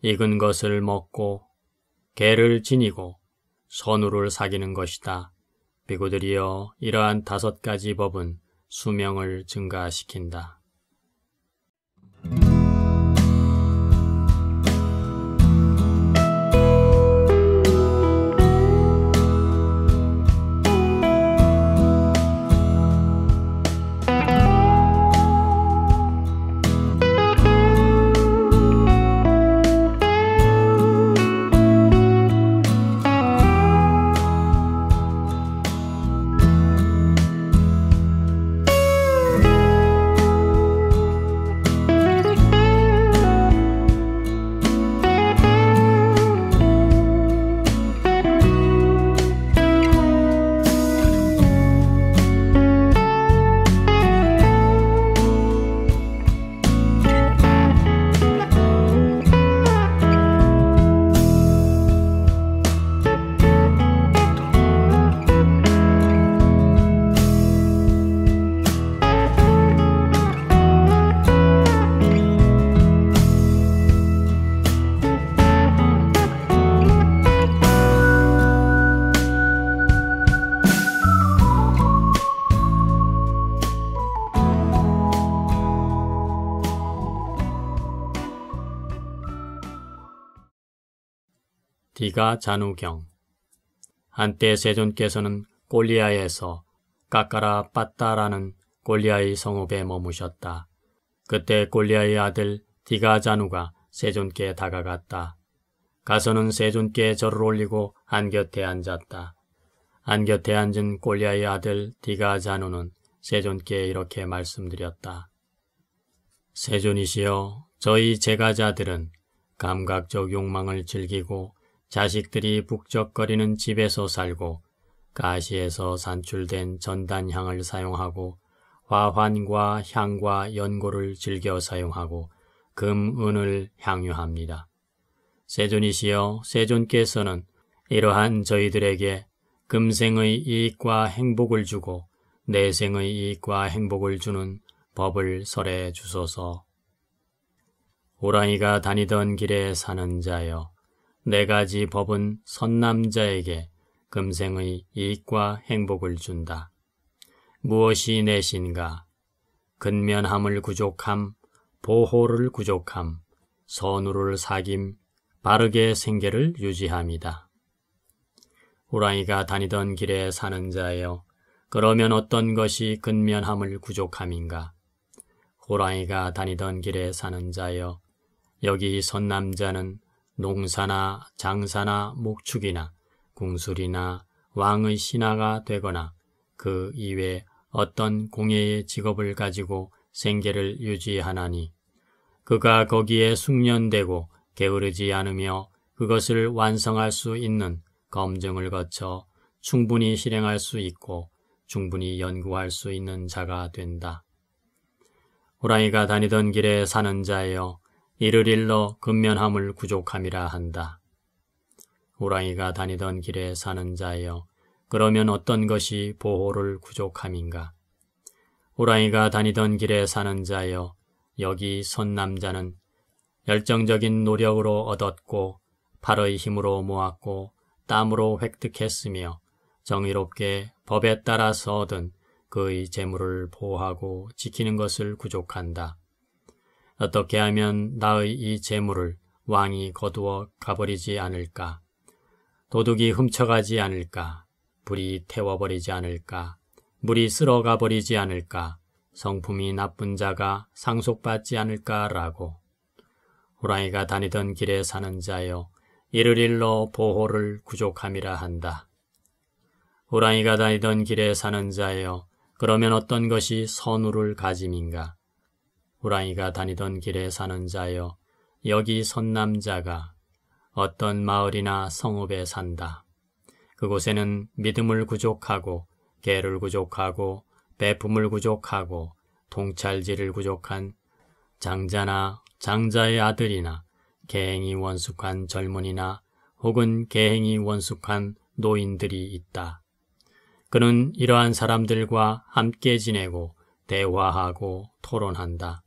익은 것을 먹고 개를 지니고 선우를 사귀는 것이다. 비구들이여 이러한 다섯 가지 법은 수명을 증가시킨다. 이가 잔우경 한때 세존께서는 골리아에서 까까라 빠따라는 골리아의 성읍에 머무셨다. 그때 골리아의 아들 디가잔우가 세존께 다가갔다. 가서는 세존께 절을 올리고 안 곁에 앉았다. 안 곁에 앉은 골리아의 아들 디가잔우는 세존께 이렇게 말씀드렸다. 세존이시여, 저희 제가자들은 감각적 욕망을 즐기고 자식들이 북적거리는 집에서 살고 가시에서 산출된 전단향을 사용하고 화환과 향과 연고를 즐겨 사용하고 금, 은을 향유합니다. 세존이시여 세존께서는 이러한 저희들에게 금생의 이익과 행복을 주고 내생의 이익과 행복을 주는 법을 설해 주소서. 호랑이가 다니던 길에 사는 자여 네 가지 법은 선남자에게 금생의 이익과 행복을 준다. 무엇이 내신가? 근면함을 구족함, 보호를 구족함, 선우를 사김, 바르게 생계를 유지합니다 호랑이가 다니던 길에 사는 자여 그러면 어떤 것이 근면함을 구족함인가? 호랑이가 다니던 길에 사는 자여 여기 선남자는 농사나 장사나 목축이나 궁술이나 왕의 신하가 되거나 그 이외 어떤 공예의 직업을 가지고 생계를 유지하나니 그가 거기에 숙련되고 게으르지 않으며 그것을 완성할 수 있는 검증을 거쳐 충분히 실행할 수 있고 충분히 연구할 수 있는 자가 된다. 호랑이가 다니던 길에 사는 자여 이를 일러 근면함을 구족함이라 한다. 호랑이가 다니던 길에 사는 자여 그러면 어떤 것이 보호를 구족함인가? 호랑이가 다니던 길에 사는 자여 여기 선남자는 열정적인 노력으로 얻었고 팔의 힘으로 모았고 땀으로 획득했으며 정의롭게 법에 따라서 얻은 그의 재물을 보호하고 지키는 것을 구족한다. 어떻게 하면 나의 이 재물을 왕이 거두어 가버리지 않을까? 도둑이 훔쳐가지 않을까? 불이 태워버리지 않을까? 물이 쓸어가 버리지 않을까? 성품이 나쁜 자가 상속받지 않을까라고. 호랑이가 다니던 길에 사는 자여, 이를 일러 보호를 구족함이라 한다. 호랑이가 다니던 길에 사는 자여, 그러면 어떤 것이 선우를 가짐인가? 호랑이가 다니던 길에 사는 자여 여기 선남자가 어떤 마을이나 성읍에 산다. 그곳에는 믿음을 구족하고 개를 구족하고 배품을 구족하고 통찰지를 구족한 장자나 장자의 아들이나 개행이 원숙한 젊은이나 혹은 개행이 원숙한 노인들이 있다. 그는 이러한 사람들과 함께 지내고 대화하고 토론한다.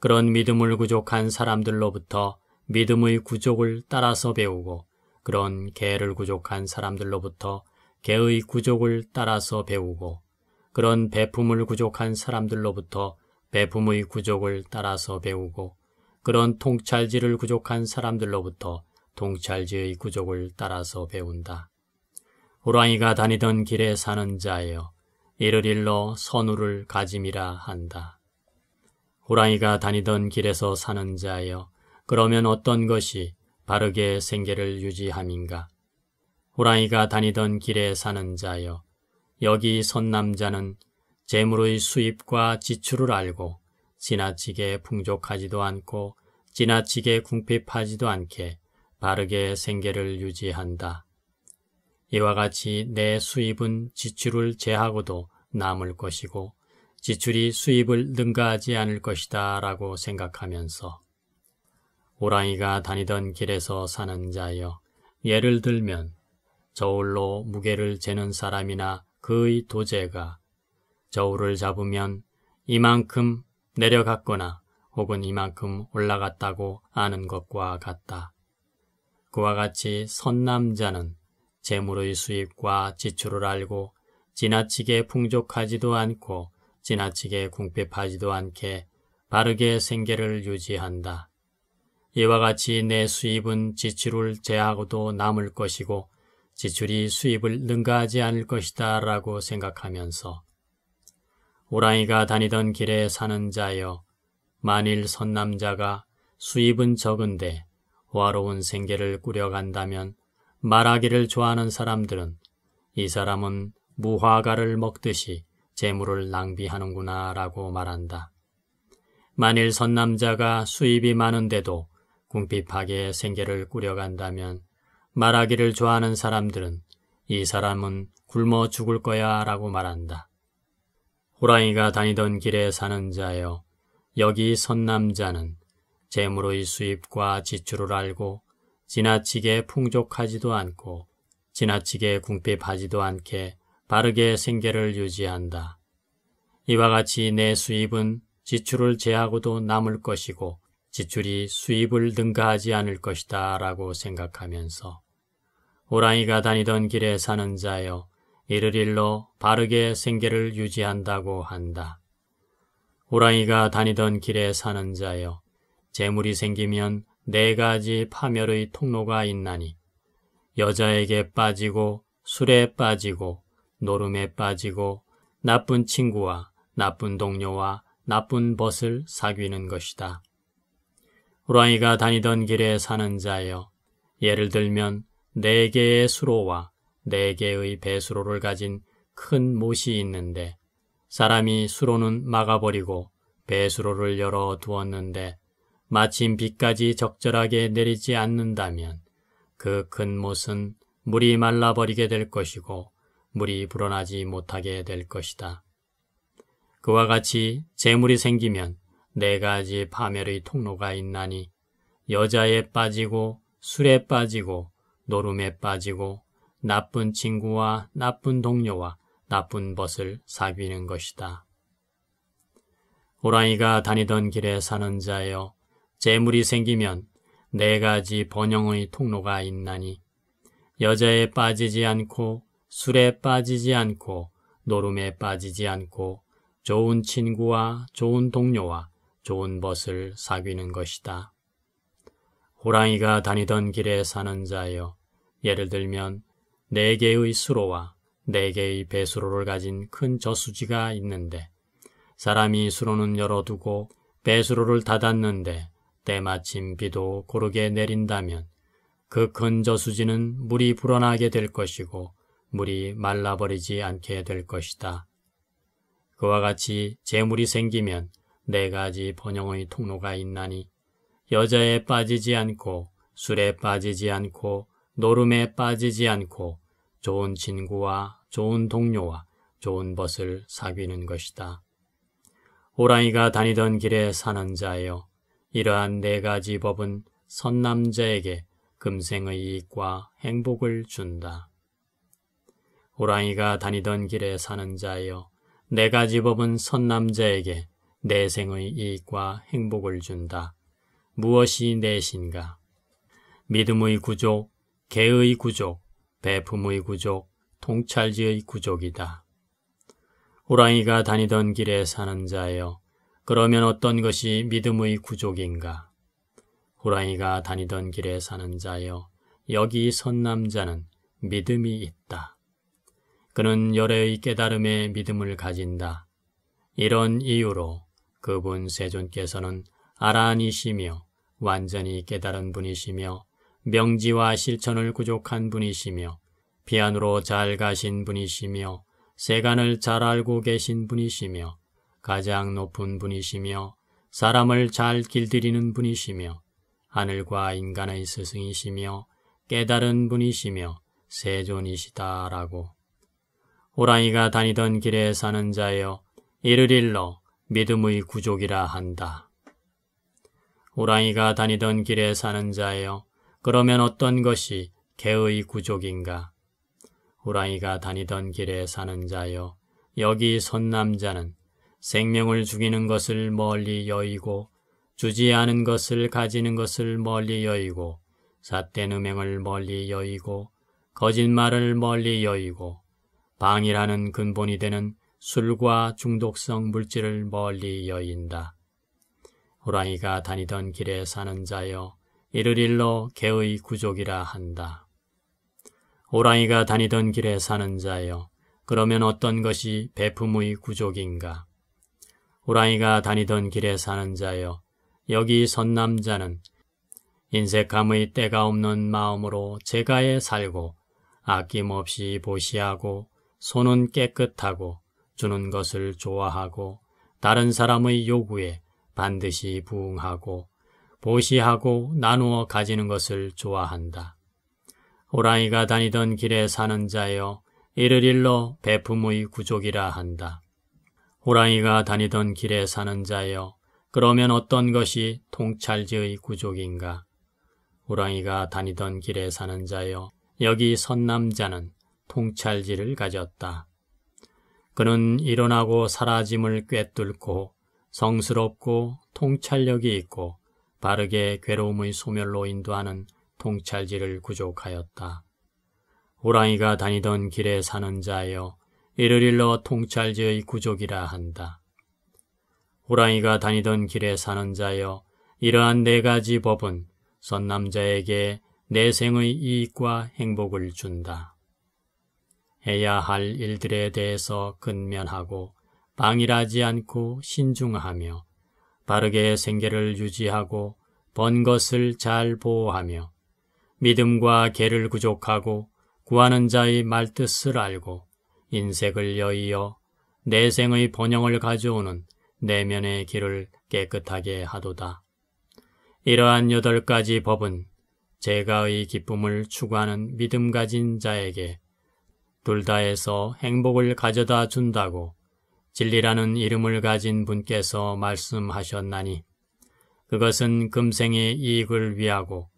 그런 믿음을 구족한 사람들로부터 믿음의 구족을 따라서 배우고 그런 개를 구족한 사람들로부터 개의 구족을 따라서 배우고 그런 배품을 구족한 사람들로부터 배품의 구족을 따라서 배우고 그런 통찰지를 구족한 사람들로부터 통찰지의 구족을 따라서 배운다. 호랑이가 다니던 길에 사는 자여 이를 일러 선우를 가짐이라 한다. 호랑이가 다니던 길에서 사는 자여 그러면 어떤 것이 바르게 생계를 유지함인가? 호랑이가 다니던 길에 사는 자여 여기 선남자는 재물의 수입과 지출을 알고 지나치게 풍족하지도 않고 지나치게 궁핍하지도 않게 바르게 생계를 유지한다. 이와 같이 내 수입은 지출을 제하고도 남을 것이고 지출이 수입을 능가하지 않을 것이다 라고 생각하면서 오랑이가 다니던 길에서 사는 자여 예를 들면 저울로 무게를 재는 사람이나 그의 도제가 저울을 잡으면 이만큼 내려갔거나 혹은 이만큼 올라갔다고 아는 것과 같다. 그와 같이 선남자는 재물의 수입과 지출을 알고 지나치게 풍족하지도 않고 지나치게 궁핍하지도 않게 바르게 생계를 유지한다. 이와 같이 내 수입은 지출을 제하고도 남을 것이고 지출이 수입을 능가하지 않을 것이다 라고 생각하면서 오랑이가 다니던 길에 사는 자여 만일 선남자가 수입은 적은데 화로운 생계를 꾸려간다면 말하기를 좋아하는 사람들은 이 사람은 무화과를 먹듯이 재물을 낭비하는구나 라고 말한다. 만일 선남자가 수입이 많은데도 궁핍하게 생계를 꾸려간다면 말하기를 좋아하는 사람들은 이 사람은 굶어 죽을 거야 라고 말한다. 호랑이가 다니던 길에 사는 자여 여기 선남자는 재물의 수입과 지출을 알고 지나치게 풍족하지도 않고 지나치게 궁핍하지도 않게 바르게 생계를 유지한다. 이와 같이 내 수입은 지출을 제하고도 남을 것이고 지출이 수입을 능가하지 않을 것이다 라고 생각하면서 호랑이가 다니던 길에 사는 자여 이를 일로 바르게 생계를 유지한다고 한다. 호랑이가 다니던 길에 사는 자여 재물이 생기면 네 가지 파멸의 통로가 있나니 여자에게 빠지고 술에 빠지고 노름에 빠지고 나쁜 친구와 나쁜 동료와 나쁜 벗을 사귀는 것이다. 호랑이가 다니던 길에 사는 자여 예를 들면 네 개의 수로와 네 개의 배수로를 가진 큰 못이 있는데 사람이 수로는 막아버리고 배수로를 열어 두었는데 마침 비까지 적절하게 내리지 않는다면 그 큰 못은 물이 말라버리게 될 것이고 물이 불어나지 못하게 될 것이다. 그와 같이 재물이 생기면 네 가지 파멸의 통로가 있나니 여자에 빠지고 술에 빠지고 노름에 빠지고 나쁜 친구와 나쁜 동료와 나쁜 벗을 사귀는 것이다. 호랑이가 다니던 길에 사는 자여 재물이 생기면 네 가지 번영의 통로가 있나니 여자에 빠지지 않고 술에 빠지지 않고 노름에 빠지지 않고 좋은 친구와 좋은 동료와 좋은 벗을 사귀는 것이다. 호랑이가 다니던 길에 사는 자여 예를 들면 네 개의 수로와 네 개의 배수로를 가진 큰 저수지가 있는데 사람이 수로는 열어두고 배수로를 닫았는데 때마침 비도 고르게 내린다면 그 큰 저수지는 물이 불어나게 될 것이고 물이 말라버리지 않게 될 것이다. 그와 같이 재물이 생기면 네 가지 번영의 통로가 있나니 여자에 빠지지 않고 술에 빠지지 않고 노름에 빠지지 않고 좋은 친구와 좋은 동료와 좋은 벗을 사귀는 것이다. 호랑이가 다니던 길에 사는 자여 이러한 네 가지 법은 선남자에게 금생의 이익과 행복을 준다. 호랑이가 다니던 길에 사는 자여 내가 집어은 선남자에게 내 생의 이익과 행복을 준다. 무엇이 내신가? 믿음의 구조, 개의 구조, 배품의 구조, 통찰지의 구족이다. 호랑이가 다니던 길에 사는 자여 그러면 어떤 것이 믿음의 구족인가? 호랑이가 다니던 길에 사는 자여 여기 선남자는 믿음이 있다. 그는 열의 깨달음에 믿음을 가진다. 이런 이유로 그분 세존께서는 아란이시며 완전히 깨달은 분이시며 명지와 실천을 구족한 분이시며 피안으로 잘 가신 분이시며 세간을 잘 알고 계신 분이시며 가장 높은 분이시며 사람을 잘 길들이는 분이시며 하늘과 인간의 스승이시며 깨달은 분이시며 세존이시다라고 호랑이가 다니던 길에 사는 자여 이를 일러 믿음의 구족이라 한다. 호랑이가 다니던 길에 사는 자여 그러면 어떤 것이 개의 구족인가? 호랑이가 다니던 길에 사는 자여 여기 선남자는 생명을 죽이는 것을 멀리 여의고 주지 않은 것을 가지는 것을 멀리 여의고 삿된 음행을 멀리 여의고 거짓말을 멀리 여의고 방이라는 근본이 되는 술과 중독성 물질을 멀리 여인다. 호랑이가 다니던 길에 사는 자여 이를 일러 개의 구족이라 한다. 호랑이가 다니던 길에 사는 자여 그러면 어떤 것이 배품의 구족인가? 호랑이가 다니던 길에 사는 자여 여기 선남자는 인색함의 때가 없는 마음으로 제가에 살고 아낌없이 보시하고 손은 깨끗하고 주는 것을 좋아하고 다른 사람의 요구에 반드시 부응하고 보시하고 나누어 가지는 것을 좋아한다. 호랑이가 다니던 길에 사는 자여 이를 일러 배품의 구족이라 한다. 호랑이가 다니던 길에 사는 자여 그러면 어떤 것이 통찰지의 구족인가? 호랑이가 다니던 길에 사는 자여 여기 선남자는 통찰지를 가졌다. 그는 일어나고 사라짐을 꿰뚫고 성스럽고 통찰력이 있고 바르게 괴로움의 소멸로 인도하는 통찰지를 구족하였다. 호랑이가 다니던 길에 사는 자여 이를 일러 통찰지의 구족이라 한다. 호랑이가 다니던 길에 사는 자여 이러한 네 가지 법은 선남자에게 내 생의 이익과 행복을 준다. 해야 할 일들에 대해서 근면하고 방일하지 않고 신중하며 바르게 생계를 유지하고 번 것을 잘 보호하며 믿음과 계를 구족하고 구하는 자의 말뜻을 알고 인색을 여의어 내생의 번영을 가져오는 내면의 길을 깨끗하게 하도다. 이러한 여덟 가지 법은 제가의 기쁨을 추구하는 믿음 가진 자에게 둘 다에서 행복을 가져다 준다고 진리라는 이름을 가진 분께서 말씀하셨나니 그것은 금생의 이익을 위하고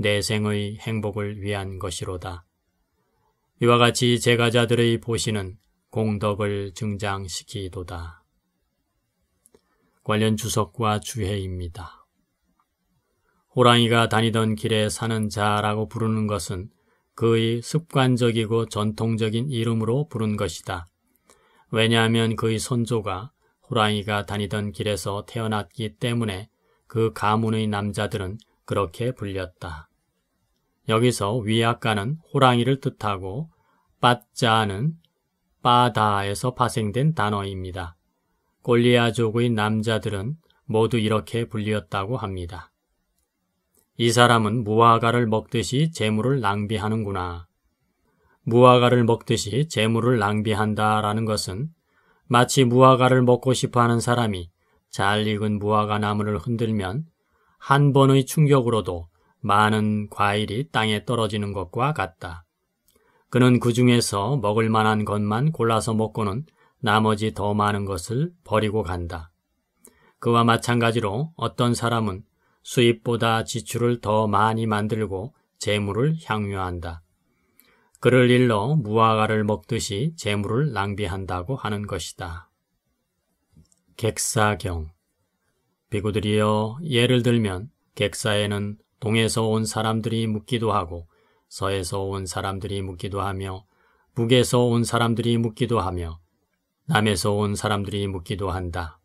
내생의 행복을 위한 것이로다. 이와 같이 제가자들의 보시는 공덕을 증장시키도다. 관련 주석과 주해입니다. 호랑이가 다니던 길에 사는 자라고 부르는 것은 그의 습관적이고 전통적인 이름으로 부른 것이다. 왜냐하면 그의 선조가 호랑이가 다니던 길에서 태어났기 때문에 그 가문의 남자들은 그렇게 불렸다. 여기서 위아까는 호랑이를 뜻하고 빠짜는 빠다에서 파생된 단어입니다. 골리아족의 남자들은 모두 이렇게 불리었다고 합니다. 이 사람은 무화과를 먹듯이 재물을 낭비하는구나. 무화과를 먹듯이 재물을 낭비한다라는 것은 마치 무화과를 먹고 싶어 하는 사람이 잘 익은 무화과 나무를 흔들면 한 번의 충격으로도 많은 과일이 땅에 떨어지는 것과 같다. 그는 그 중에서 먹을 만한 것만 골라서 먹고는 나머지 더 많은 것을 버리고 간다. 그와 마찬가지로 어떤 사람은 수입보다 지출을 더 많이 만들고 재물을 향유한다. 그를 일러 무화과를 먹듯이 재물을 낭비한다고 하는 것이다. 객사경 비구들이여 예를 들면 객사에는 동에서 온 사람들이 묻기도 하고 서에서 온 사람들이 묻기도 하며 북에서 온 사람들이 묻기도 하며 남에서 온 사람들이 묻기도 한다.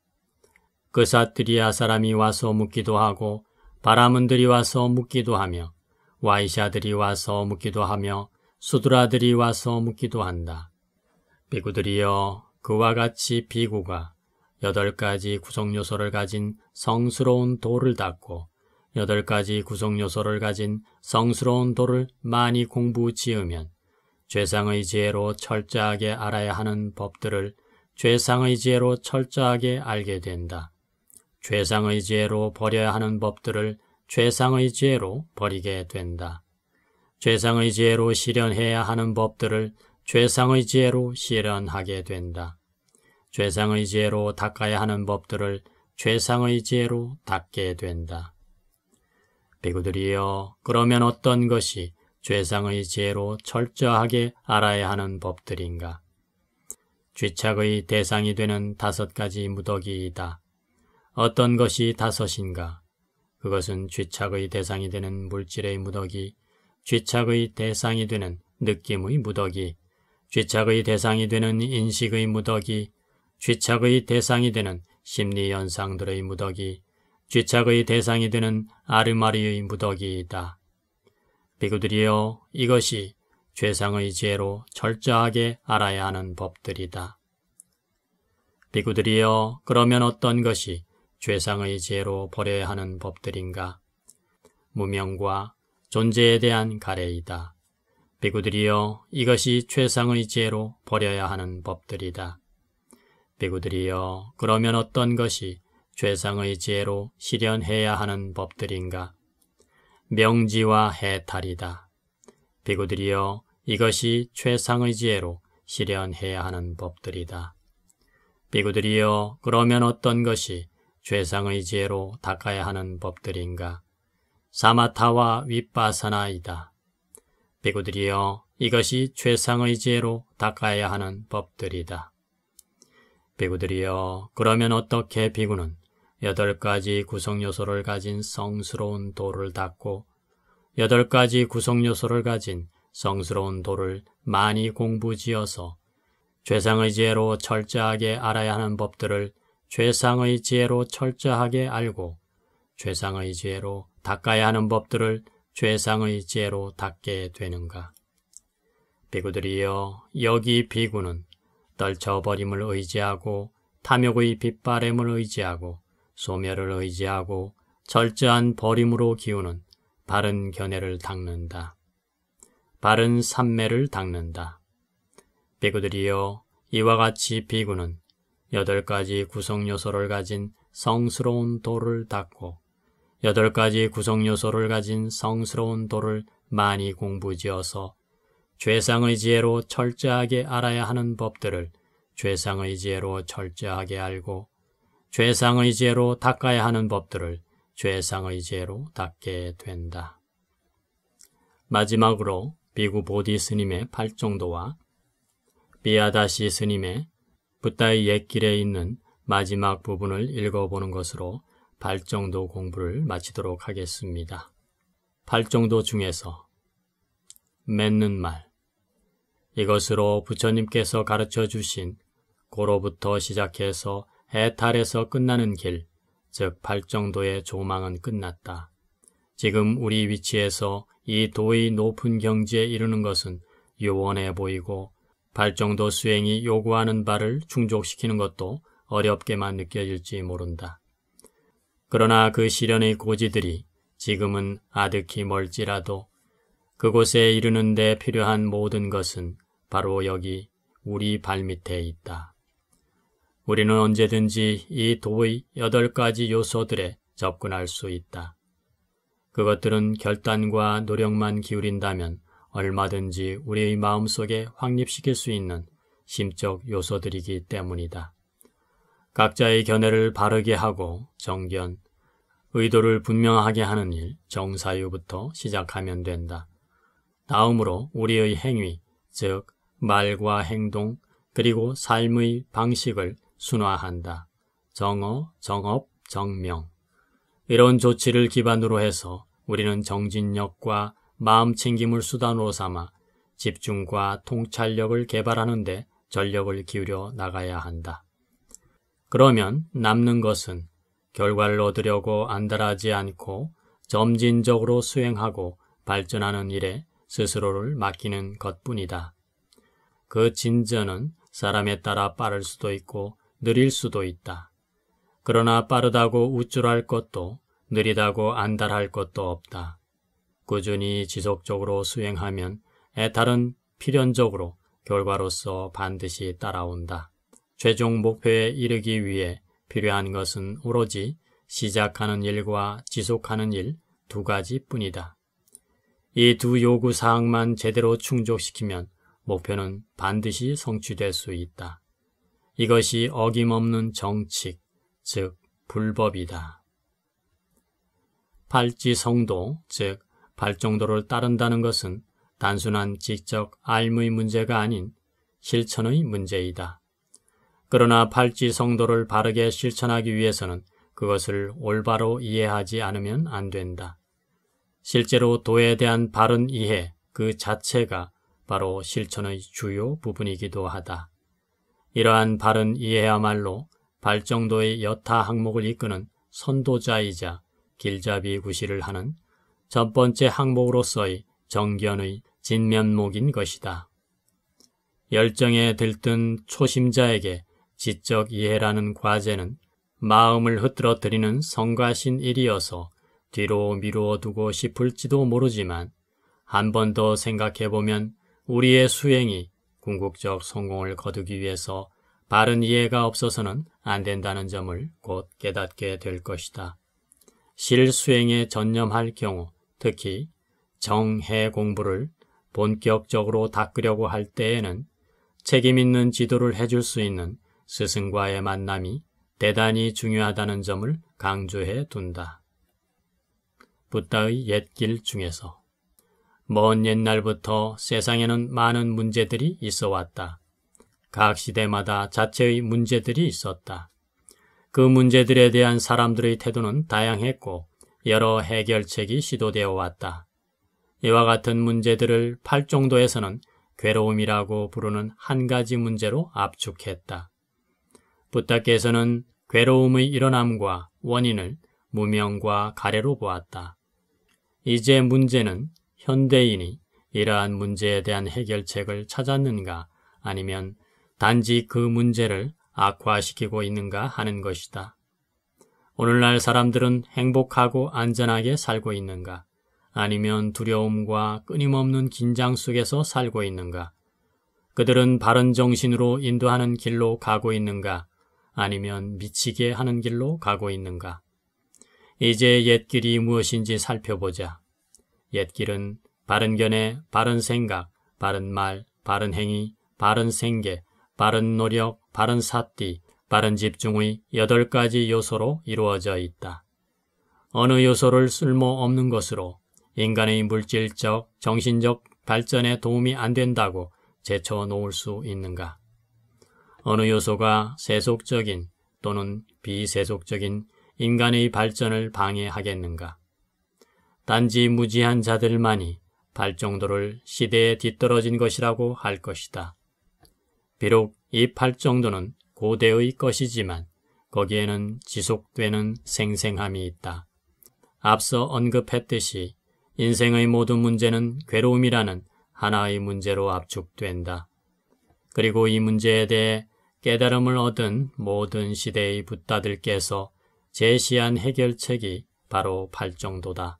그사트리아 사람이 와서 묻기도 하고 바라문들이 와서 묻기도 하며 와이샤들이 와서 묻기도 하며 수드라들이 와서 묻기도 한다. 비구들이여 그와 같이 비구가 여덟 가지 구성 요소를 가진 성스러운 돌을 닦고 여덟 가지 구성 요소를 가진 성스러운 돌을 많이 공부 지으면 죄상의 지혜로 철저하게 알아야 하는 법들을 죄상의 지혜로 철저하게 알게 된다. 죄상의 지혜로 버려야 하는 법들을 죄상의 지혜로 버리게 된다. 죄상의 지혜로 실현해야 하는 법들을 죄상의 지혜로 실현하게 된다. 죄상의 지혜로 닦아야 하는 법들을 죄상의 지혜로 닦게 된다. 비구들이여, 그러면 어떤 것이 죄상의 지혜로 철저하게 알아야 하는 법들인가? 쥐착의 대상이 되는 다섯 가지 무더기이다. 어떤 것이 다섯인가? 그것은 쥐착의 대상이 되는 물질의 무더기, 쥐착의 대상이 되는 느낌의 무더기, 쥐착의 대상이 되는 인식의 무더기, 쥐착의 대상이 되는 심리 현상들의 무더기, 쥐착의 대상이 되는 아르마리의 무더기이다. 비구들이여 이것이 죄상의 지혜로 철저하게 알아야 하는 법들이다. 비구들이여 그러면 어떤 것이 죄상의 죄로 버려야 하는 법들인가? 무명과 존재에 대한 가래이다. 비구들이여 이것이 최상의 죄로 버려야 하는 법들이다. 비구들이여 그러면 어떤 것이 최상의 죄로 실현해야 하는 법들인가? 명지와 해탈이다. 비구들이여 이것이 최상의 죄로 실현해야 하는 법들이다. 비구들이여 그러면 어떤 것이 죄상의 지혜로 닦아야 하는 법들인가? 사마타와 윗바사나이다. 비구들이여 이것이 최상의 지로 닦아야 하는 법들이다. 비구들이여 그러면 어떻게 비구는 여덟 가지 구성요소를 가진 성스러운 돌을 닦고 여덟 가지 구성요소를 가진 성스러운 돌을 많이 공부지어서 죄상의 지혜로 철저하게 알아야 하는 법들을 죄상의 지혜로 철저하게 알고 죄상의 지혜로 닦아야 하는 법들을 죄상의 지혜로 닦게 되는가. 비구들이여 여기 비구는 떨쳐버림을 의지하고 탐욕의 빛바램을 의지하고 소멸을 의지하고 철저한 버림으로 기우는 바른 견해를 닦는다. 바른 삼매를 닦는다. 비구들이여 이와 같이 비구는 여덟 가지 구성 요소를 가진 성스러운 돌을 닦고 여덟 가지 구성 요소를 가진 성스러운 돌을 많이 공부지어서 죄상의 지혜로 철저하게 알아야 하는 법들을 죄상의 지혜로 철저하게 알고 죄상의 지혜로 닦아야 하는 법들을 죄상의 지혜로 닦게 된다. 마지막으로 비구 보디 스님의 팔정도와 비아다시 스님의 붓다의 옛길에 있는 마지막 부분을 읽어보는 것으로 발정도 공부를 마치도록 하겠습니다. 발정도 중에서 맺는 말 이것으로 부처님께서 가르쳐 주신 고로부터 시작해서 해탈에서 끝나는 길, 즉 발정도의 조망은 끝났다. 지금 우리 위치에서 이 도의 높은 경지에 이르는 것은 요원해 보이고 발정도 수행이 요구하는 바를 충족시키는 것도 어렵게만 느껴질지 모른다. 그러나 그 시련의 고지들이 지금은 아득히 멀지라도 그곳에 이르는 데 필요한 모든 것은 바로 여기 우리 발밑에 있다. 우리는 언제든지 이 도의 여덟 가지 요소들에 접근할 수 있다. 그것들은 결단과 노력만 기울인다면 얼마든지 우리의 마음속에 확립시킬 수 있는 심적 요소들이기 때문이다. 각자의 견해를 바르게 하고 정견, 의도를 분명하게 하는 일, 정사유부터 시작하면 된다. 다음으로 우리의 행위, 즉 말과 행동, 그리고 삶의 방식을 순화한다. 정어, 정업, 정명. 이런 조치를 기반으로 해서 우리는 정진력과 마음 챙김을 수단으로 삼아 집중과 통찰력을 개발하는데 전력을 기울여 나가야 한다. 그러면 남는 것은 결과를 얻으려고 안달하지 않고 점진적으로 수행하고 발전하는 일에 스스로를 맡기는 것뿐이다. 그 진전은 사람에 따라 빠를 수도 있고 느릴 수도 있다. 그러나 빠르다고 우쭐할 것도 느리다고 안달할 것도 없다. 꾸준히 지속적으로 수행하면 애탈은 필연적으로 결과로서 반드시 따라온다. 최종 목표에 이르기 위해 필요한 것은 오로지 시작하는 일과 지속하는 일 두 가지 뿐이다. 이 두 요구 사항만 제대로 충족시키면 목표는 반드시 성취될 수 있다. 이것이 어김없는 정칙, 즉 불법이다. 팔지성도, 즉 발정도를 따른다는 것은 단순한 지적 알무의 문제가 아닌 실천의 문제이다. 그러나 팔찌 성도를 바르게 실천하기 위해서는 그것을 올바로 이해하지 않으면 안 된다. 실제로 도에 대한 바른 이해 그 자체가 바로 실천의 주요 부분이기도 하다. 이러한 바른 이해야말로 발정도의 여타 항목을 이끄는 선도자이자 길잡이 구실을 하는 첫 번째 항목으로서의 정견의 진면목인 것이다. 열정에 들뜬 초심자에게 지적 이해라는 과제는 마음을 흐트러뜨리는 성가신 일이어서 뒤로 미루어 두고 싶을지도 모르지만 한 번 더 생각해 보면 우리의 수행이 궁극적 성공을 거두기 위해서 바른 이해가 없어서는 안 된다는 점을 곧 깨닫게 될 것이다. 실수행에 전념할 경우 특히 정해 공부를 본격적으로 닦으려고 할 때에는 책임 있는 지도를 해줄 수 있는 스승과의 만남이 대단히 중요하다는 점을 강조해 둔다. 붓다의 옛길 중에서 먼 옛날부터 세상에는 많은 문제들이 있어 왔다. 각 시대마다 자체의 문제들이 있었다. 그 문제들에 대한 사람들의 태도는 다양했고 여러 해결책이 시도되어 왔다. 이와 같은 문제들을 팔정도에서는 괴로움이라고 부르는 한 가지 문제로 압축했다. 부탁께서는 괴로움의 일어남과 원인을 무명과 가래로 보았다. 이제 문제는 현대인이 이러한 문제에 대한 해결책을 찾았는가 아니면 단지 그 문제를 악화시키고 있는가 하는 것이다. 오늘날 사람들은 행복하고 안전하게 살고 있는가? 아니면 두려움과 끊임없는 긴장 속에서 살고 있는가? 그들은 바른 정신으로 인도하는 길로 가고 있는가? 아니면 미치게 하는 길로 가고 있는가? 이제 옛길이 무엇인지 살펴보자. 옛길은 바른 견해, 바른 생각, 바른 말, 바른 행위, 바른 생계, 바른 노력, 바른 사띠, 바른 집중의 여덟 가지 요소로 이루어져 있다. 어느 요소를 쓸모없는 것으로 인간의 물질적, 정신적 발전에 도움이 안 된다고 제쳐놓을 수 있는가? 어느 요소가 세속적인 또는 비세속적인 인간의 발전을 방해하겠는가? 단지 무지한 자들만이 발정도를 시대에 뒤떨어진 것이라고 할 것이다. 비록 이발정도는 고대의 것이지만 거기에는 지속되는 생생함이 있다. 앞서 언급했듯이 인생의 모든 문제는 괴로움이라는 하나의 문제로 압축된다. 그리고 이 문제에 대해 깨달음을 얻은 모든 시대의 붓다들께서 제시한 해결책이 바로 팔정도다.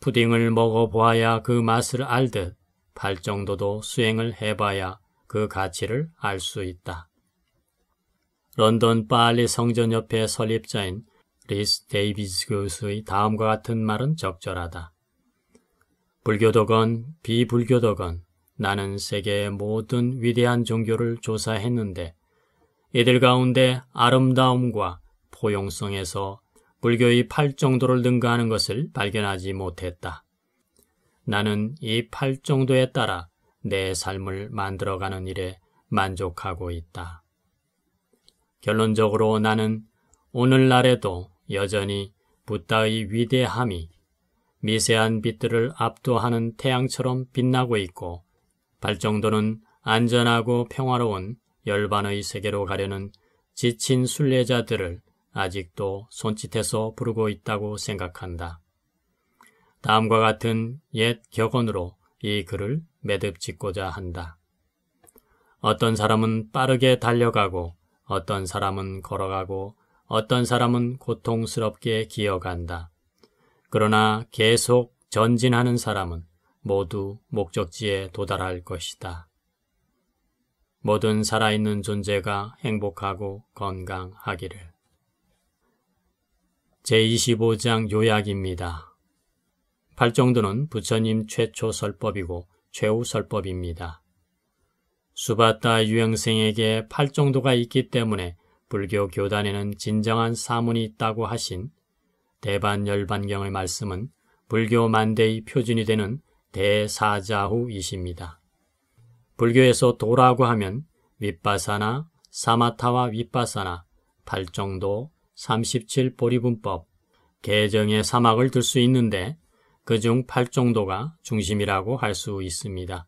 푸딩을 먹어보아야 그 맛을 알듯 팔정도도 수행을 해봐야 그 가치를 알 수 있다. 런던 빨리 성전 옆에 설립자인 리스 데이비스 교수의 다음과 같은 말은 적절하다. 불교도건 비불교도건 나는 세계의 모든 위대한 종교를 조사했는데 이들 가운데 아름다움과 포용성에서 불교의 팔정도를 능가하는 것을 발견하지 못했다. 나는 이 팔정도에 따라 내 삶을 만들어가는 일에 만족하고 있다. 결론적으로 나는 오늘날에도 여전히 붓다의 위대함이 미세한 빛들을 압도하는 태양처럼 빛나고 있고 발정도는 안전하고 평화로운 열반의 세계로 가려는 지친 순례자들을 아직도 손짓해서 부르고 있다고 생각한다. 다음과 같은 옛 격언으로 이 글을 매듭 짓고자 한다. 어떤 사람은 빠르게 달려가고 어떤 사람은 걸어가고 어떤 사람은 고통스럽게 기어간다. 그러나 계속 전진하는 사람은 모두 목적지에 도달할 것이다. 모든 살아있는 존재가 행복하고 건강하기를. 제25장 요약입니다. 팔정도는 부처님 최초 설법이고 최후 설법입니다. 수바타 유형생에게 팔정도가 있기 때문에 불교 교단에는 진정한 사문이 있다고 하신 대반 열반경의 말씀은 불교 만대의 표준이 되는 대사자후이십니다. 불교에서 도라고 하면 윗바사나 사마타와 윗바사나 팔정도 37 보리분법 개정의 사막을 들 수 있는데 그중 팔정도가 중심이라고 할 수 있습니다.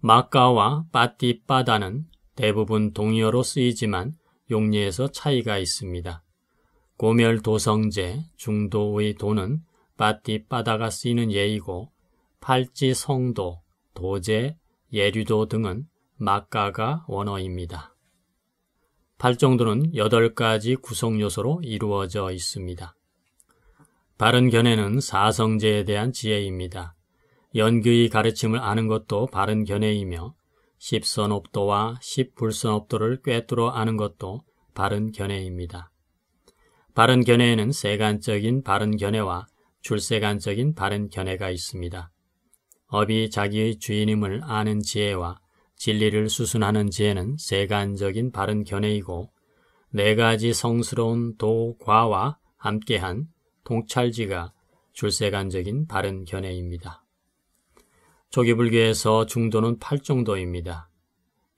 마까와 빠띠빠다는 대부분 동의어로 쓰이지만 용례에서 차이가 있습니다. 고멸 도성제, 중도의 도는 빠띠빠다가 쓰이는 예이고 팔찌 성도, 도제, 예류도 등은 마가가 원어입니다. 팔정도는 8가지 구성요소로 이루어져 있습니다. 바른 견해는 사성제에 대한 지혜입니다. 연교의 가르침을 아는 것도 바른 견해이며 십선업도와 십불선업도를 꿰뚫어 아는 것도 바른 견해입니다. 바른 견해에는 세간적인 바른 견해와 출세간적인 바른 견해가 있습니다. 업이 자기의 주인임을 아는 지혜와 진리를 수순하는 지혜는 세간적인 바른 견해이고 네 가지 성스러운 도, 과와 함께한 통찰지가 출세간적인 바른 견해입니다. 조기불교에서 중도는 8정도입니다.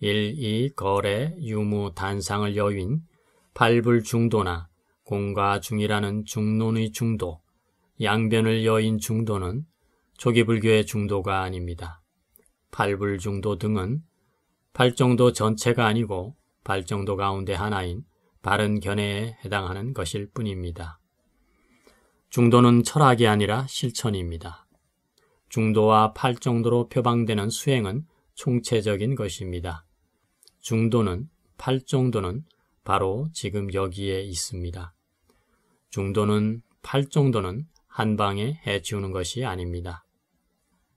1, 2, 거래, 유무, 단상을 여윈, 발불 중도나 공과 중이라는 중론의 중도, 양변을 여인 중도는 조기불교의 중도가 아닙니다. 발불 중도 등은 발정도 전체가 아니고 발정도 가운데 하나인 바른 견해에 해당하는 것일 뿐입니다. 중도는 철학이 아니라 실천입니다. 중도와 팔 정도로 표방되는 수행은 총체적인 것입니다. 중도는 팔 정도는 바로 지금 여기에 있습니다. 중도는 팔 정도는 한 방에 해치우는 것이 아닙니다.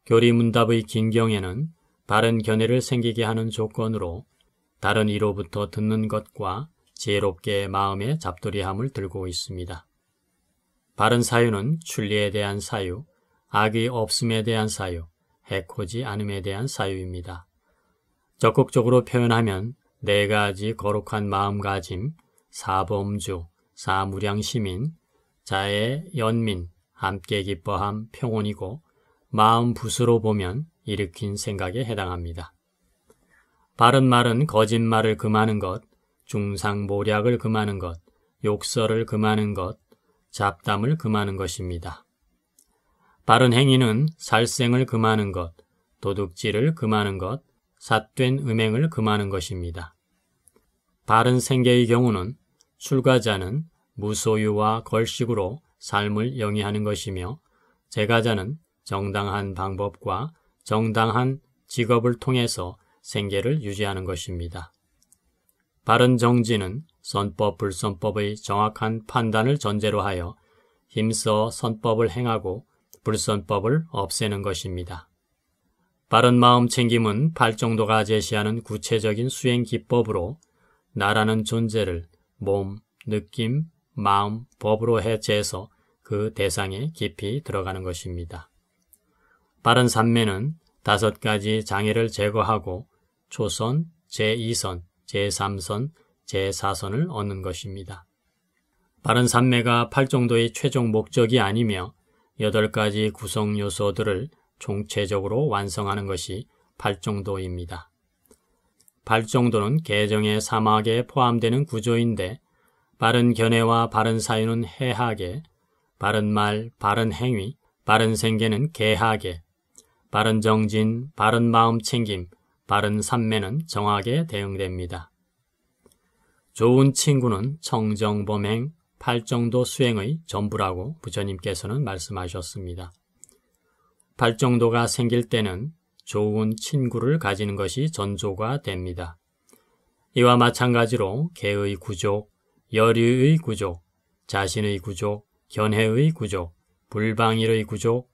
교리문답의 긴경에는 바른 견해를 생기게 하는 조건으로 다른 이로부터 듣는 것과 지혜롭게 마음의 잡돌이함을 들고 있습니다. 바른 사유는 출리에 대한 사유, 악이 없음에 대한 사유, 해코지 않음에 대한 사유입니다. 적극적으로 표현하면 네 가지 거룩한 마음가짐, 사범주, 사무량 시민, 자의 연민, 함께 기뻐함, 평온이고 마음 붓으로 보면 일으킨 생각에 해당합니다. 바른 말은 거짓말을 금하는 것, 중상모략을 금하는 것, 욕설을 금하는 것, 잡담을 금하는 것입니다. 바른 행위는 살생을 금하는 것, 도둑질을 금하는 것, 삿된 음행을 금하는 것입니다. 바른 생계의 경우는 출가자는 무소유와 걸식으로 삶을 영위하는 것이며 재가자는 정당한 방법과 정당한 직업을 통해서 생계를 유지하는 것입니다. 바른 정지는 선법 불선법의 정확한 판단을 전제로 하여 힘써 선법을 행하고 불선법을 없애는 것입니다. 바른 마음 챙김은 발정도가 제시하는 구체적인 수행 기법으로 나라는 존재를 몸, 느낌, 마음, 법으로 해체해서 그 대상에 깊이 들어가는 것입니다. 바른 삼매는 다섯 가지 장애를 제거하고 초선, 제2선, 제3선, 제4선을 얻는 것입니다. 바른 삼매가 팔정도의 최종 목적이 아니며 여덟 가지 구성 요소들을 총체적으로 완성하는 것이 발정도입니다. 발정도는 개정의 사막에 포함되는 구조인데 바른 견해와 바른 사유는 해학에, 바른 말, 바른 행위, 바른 생계는 개학에, 바른 정진, 바른 마음 챙김, 바른 삼매는 정하게 대응됩니다. 좋은 친구는 청정범행, 팔정도 수행의 전부라고 부처님께서는 말씀하셨습니다. 팔정도가 생길 때는 좋은 친구를 가지는 것이 전조가 됩니다. 이와 마찬가지로 개의 구조, 여류의 구조, 자신의 구조, 견해의 구조, 불방일의 구조,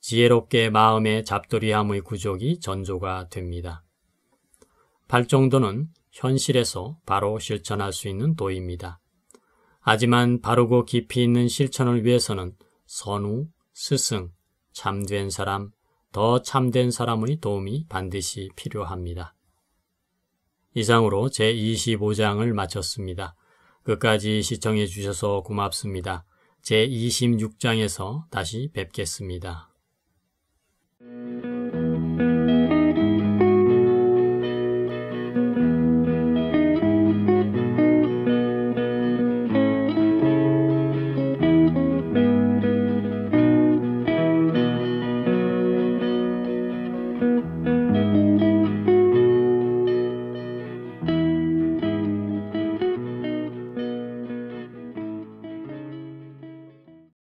지혜롭게 마음의 잡돌이함의 구족이 전조가 됩니다. 팔정도는 현실에서 바로 실천할 수 있는 도입니다. 하지만 바르고 깊이 있는 실천을 위해서는 선우, 스승, 참된 사람, 더 참된 사람의 도움이 반드시 필요합니다. 이상으로 제25장을 마쳤습니다. 끝까지 시청해 주셔서 고맙습니다. 제26장에서 다시 뵙겠습니다.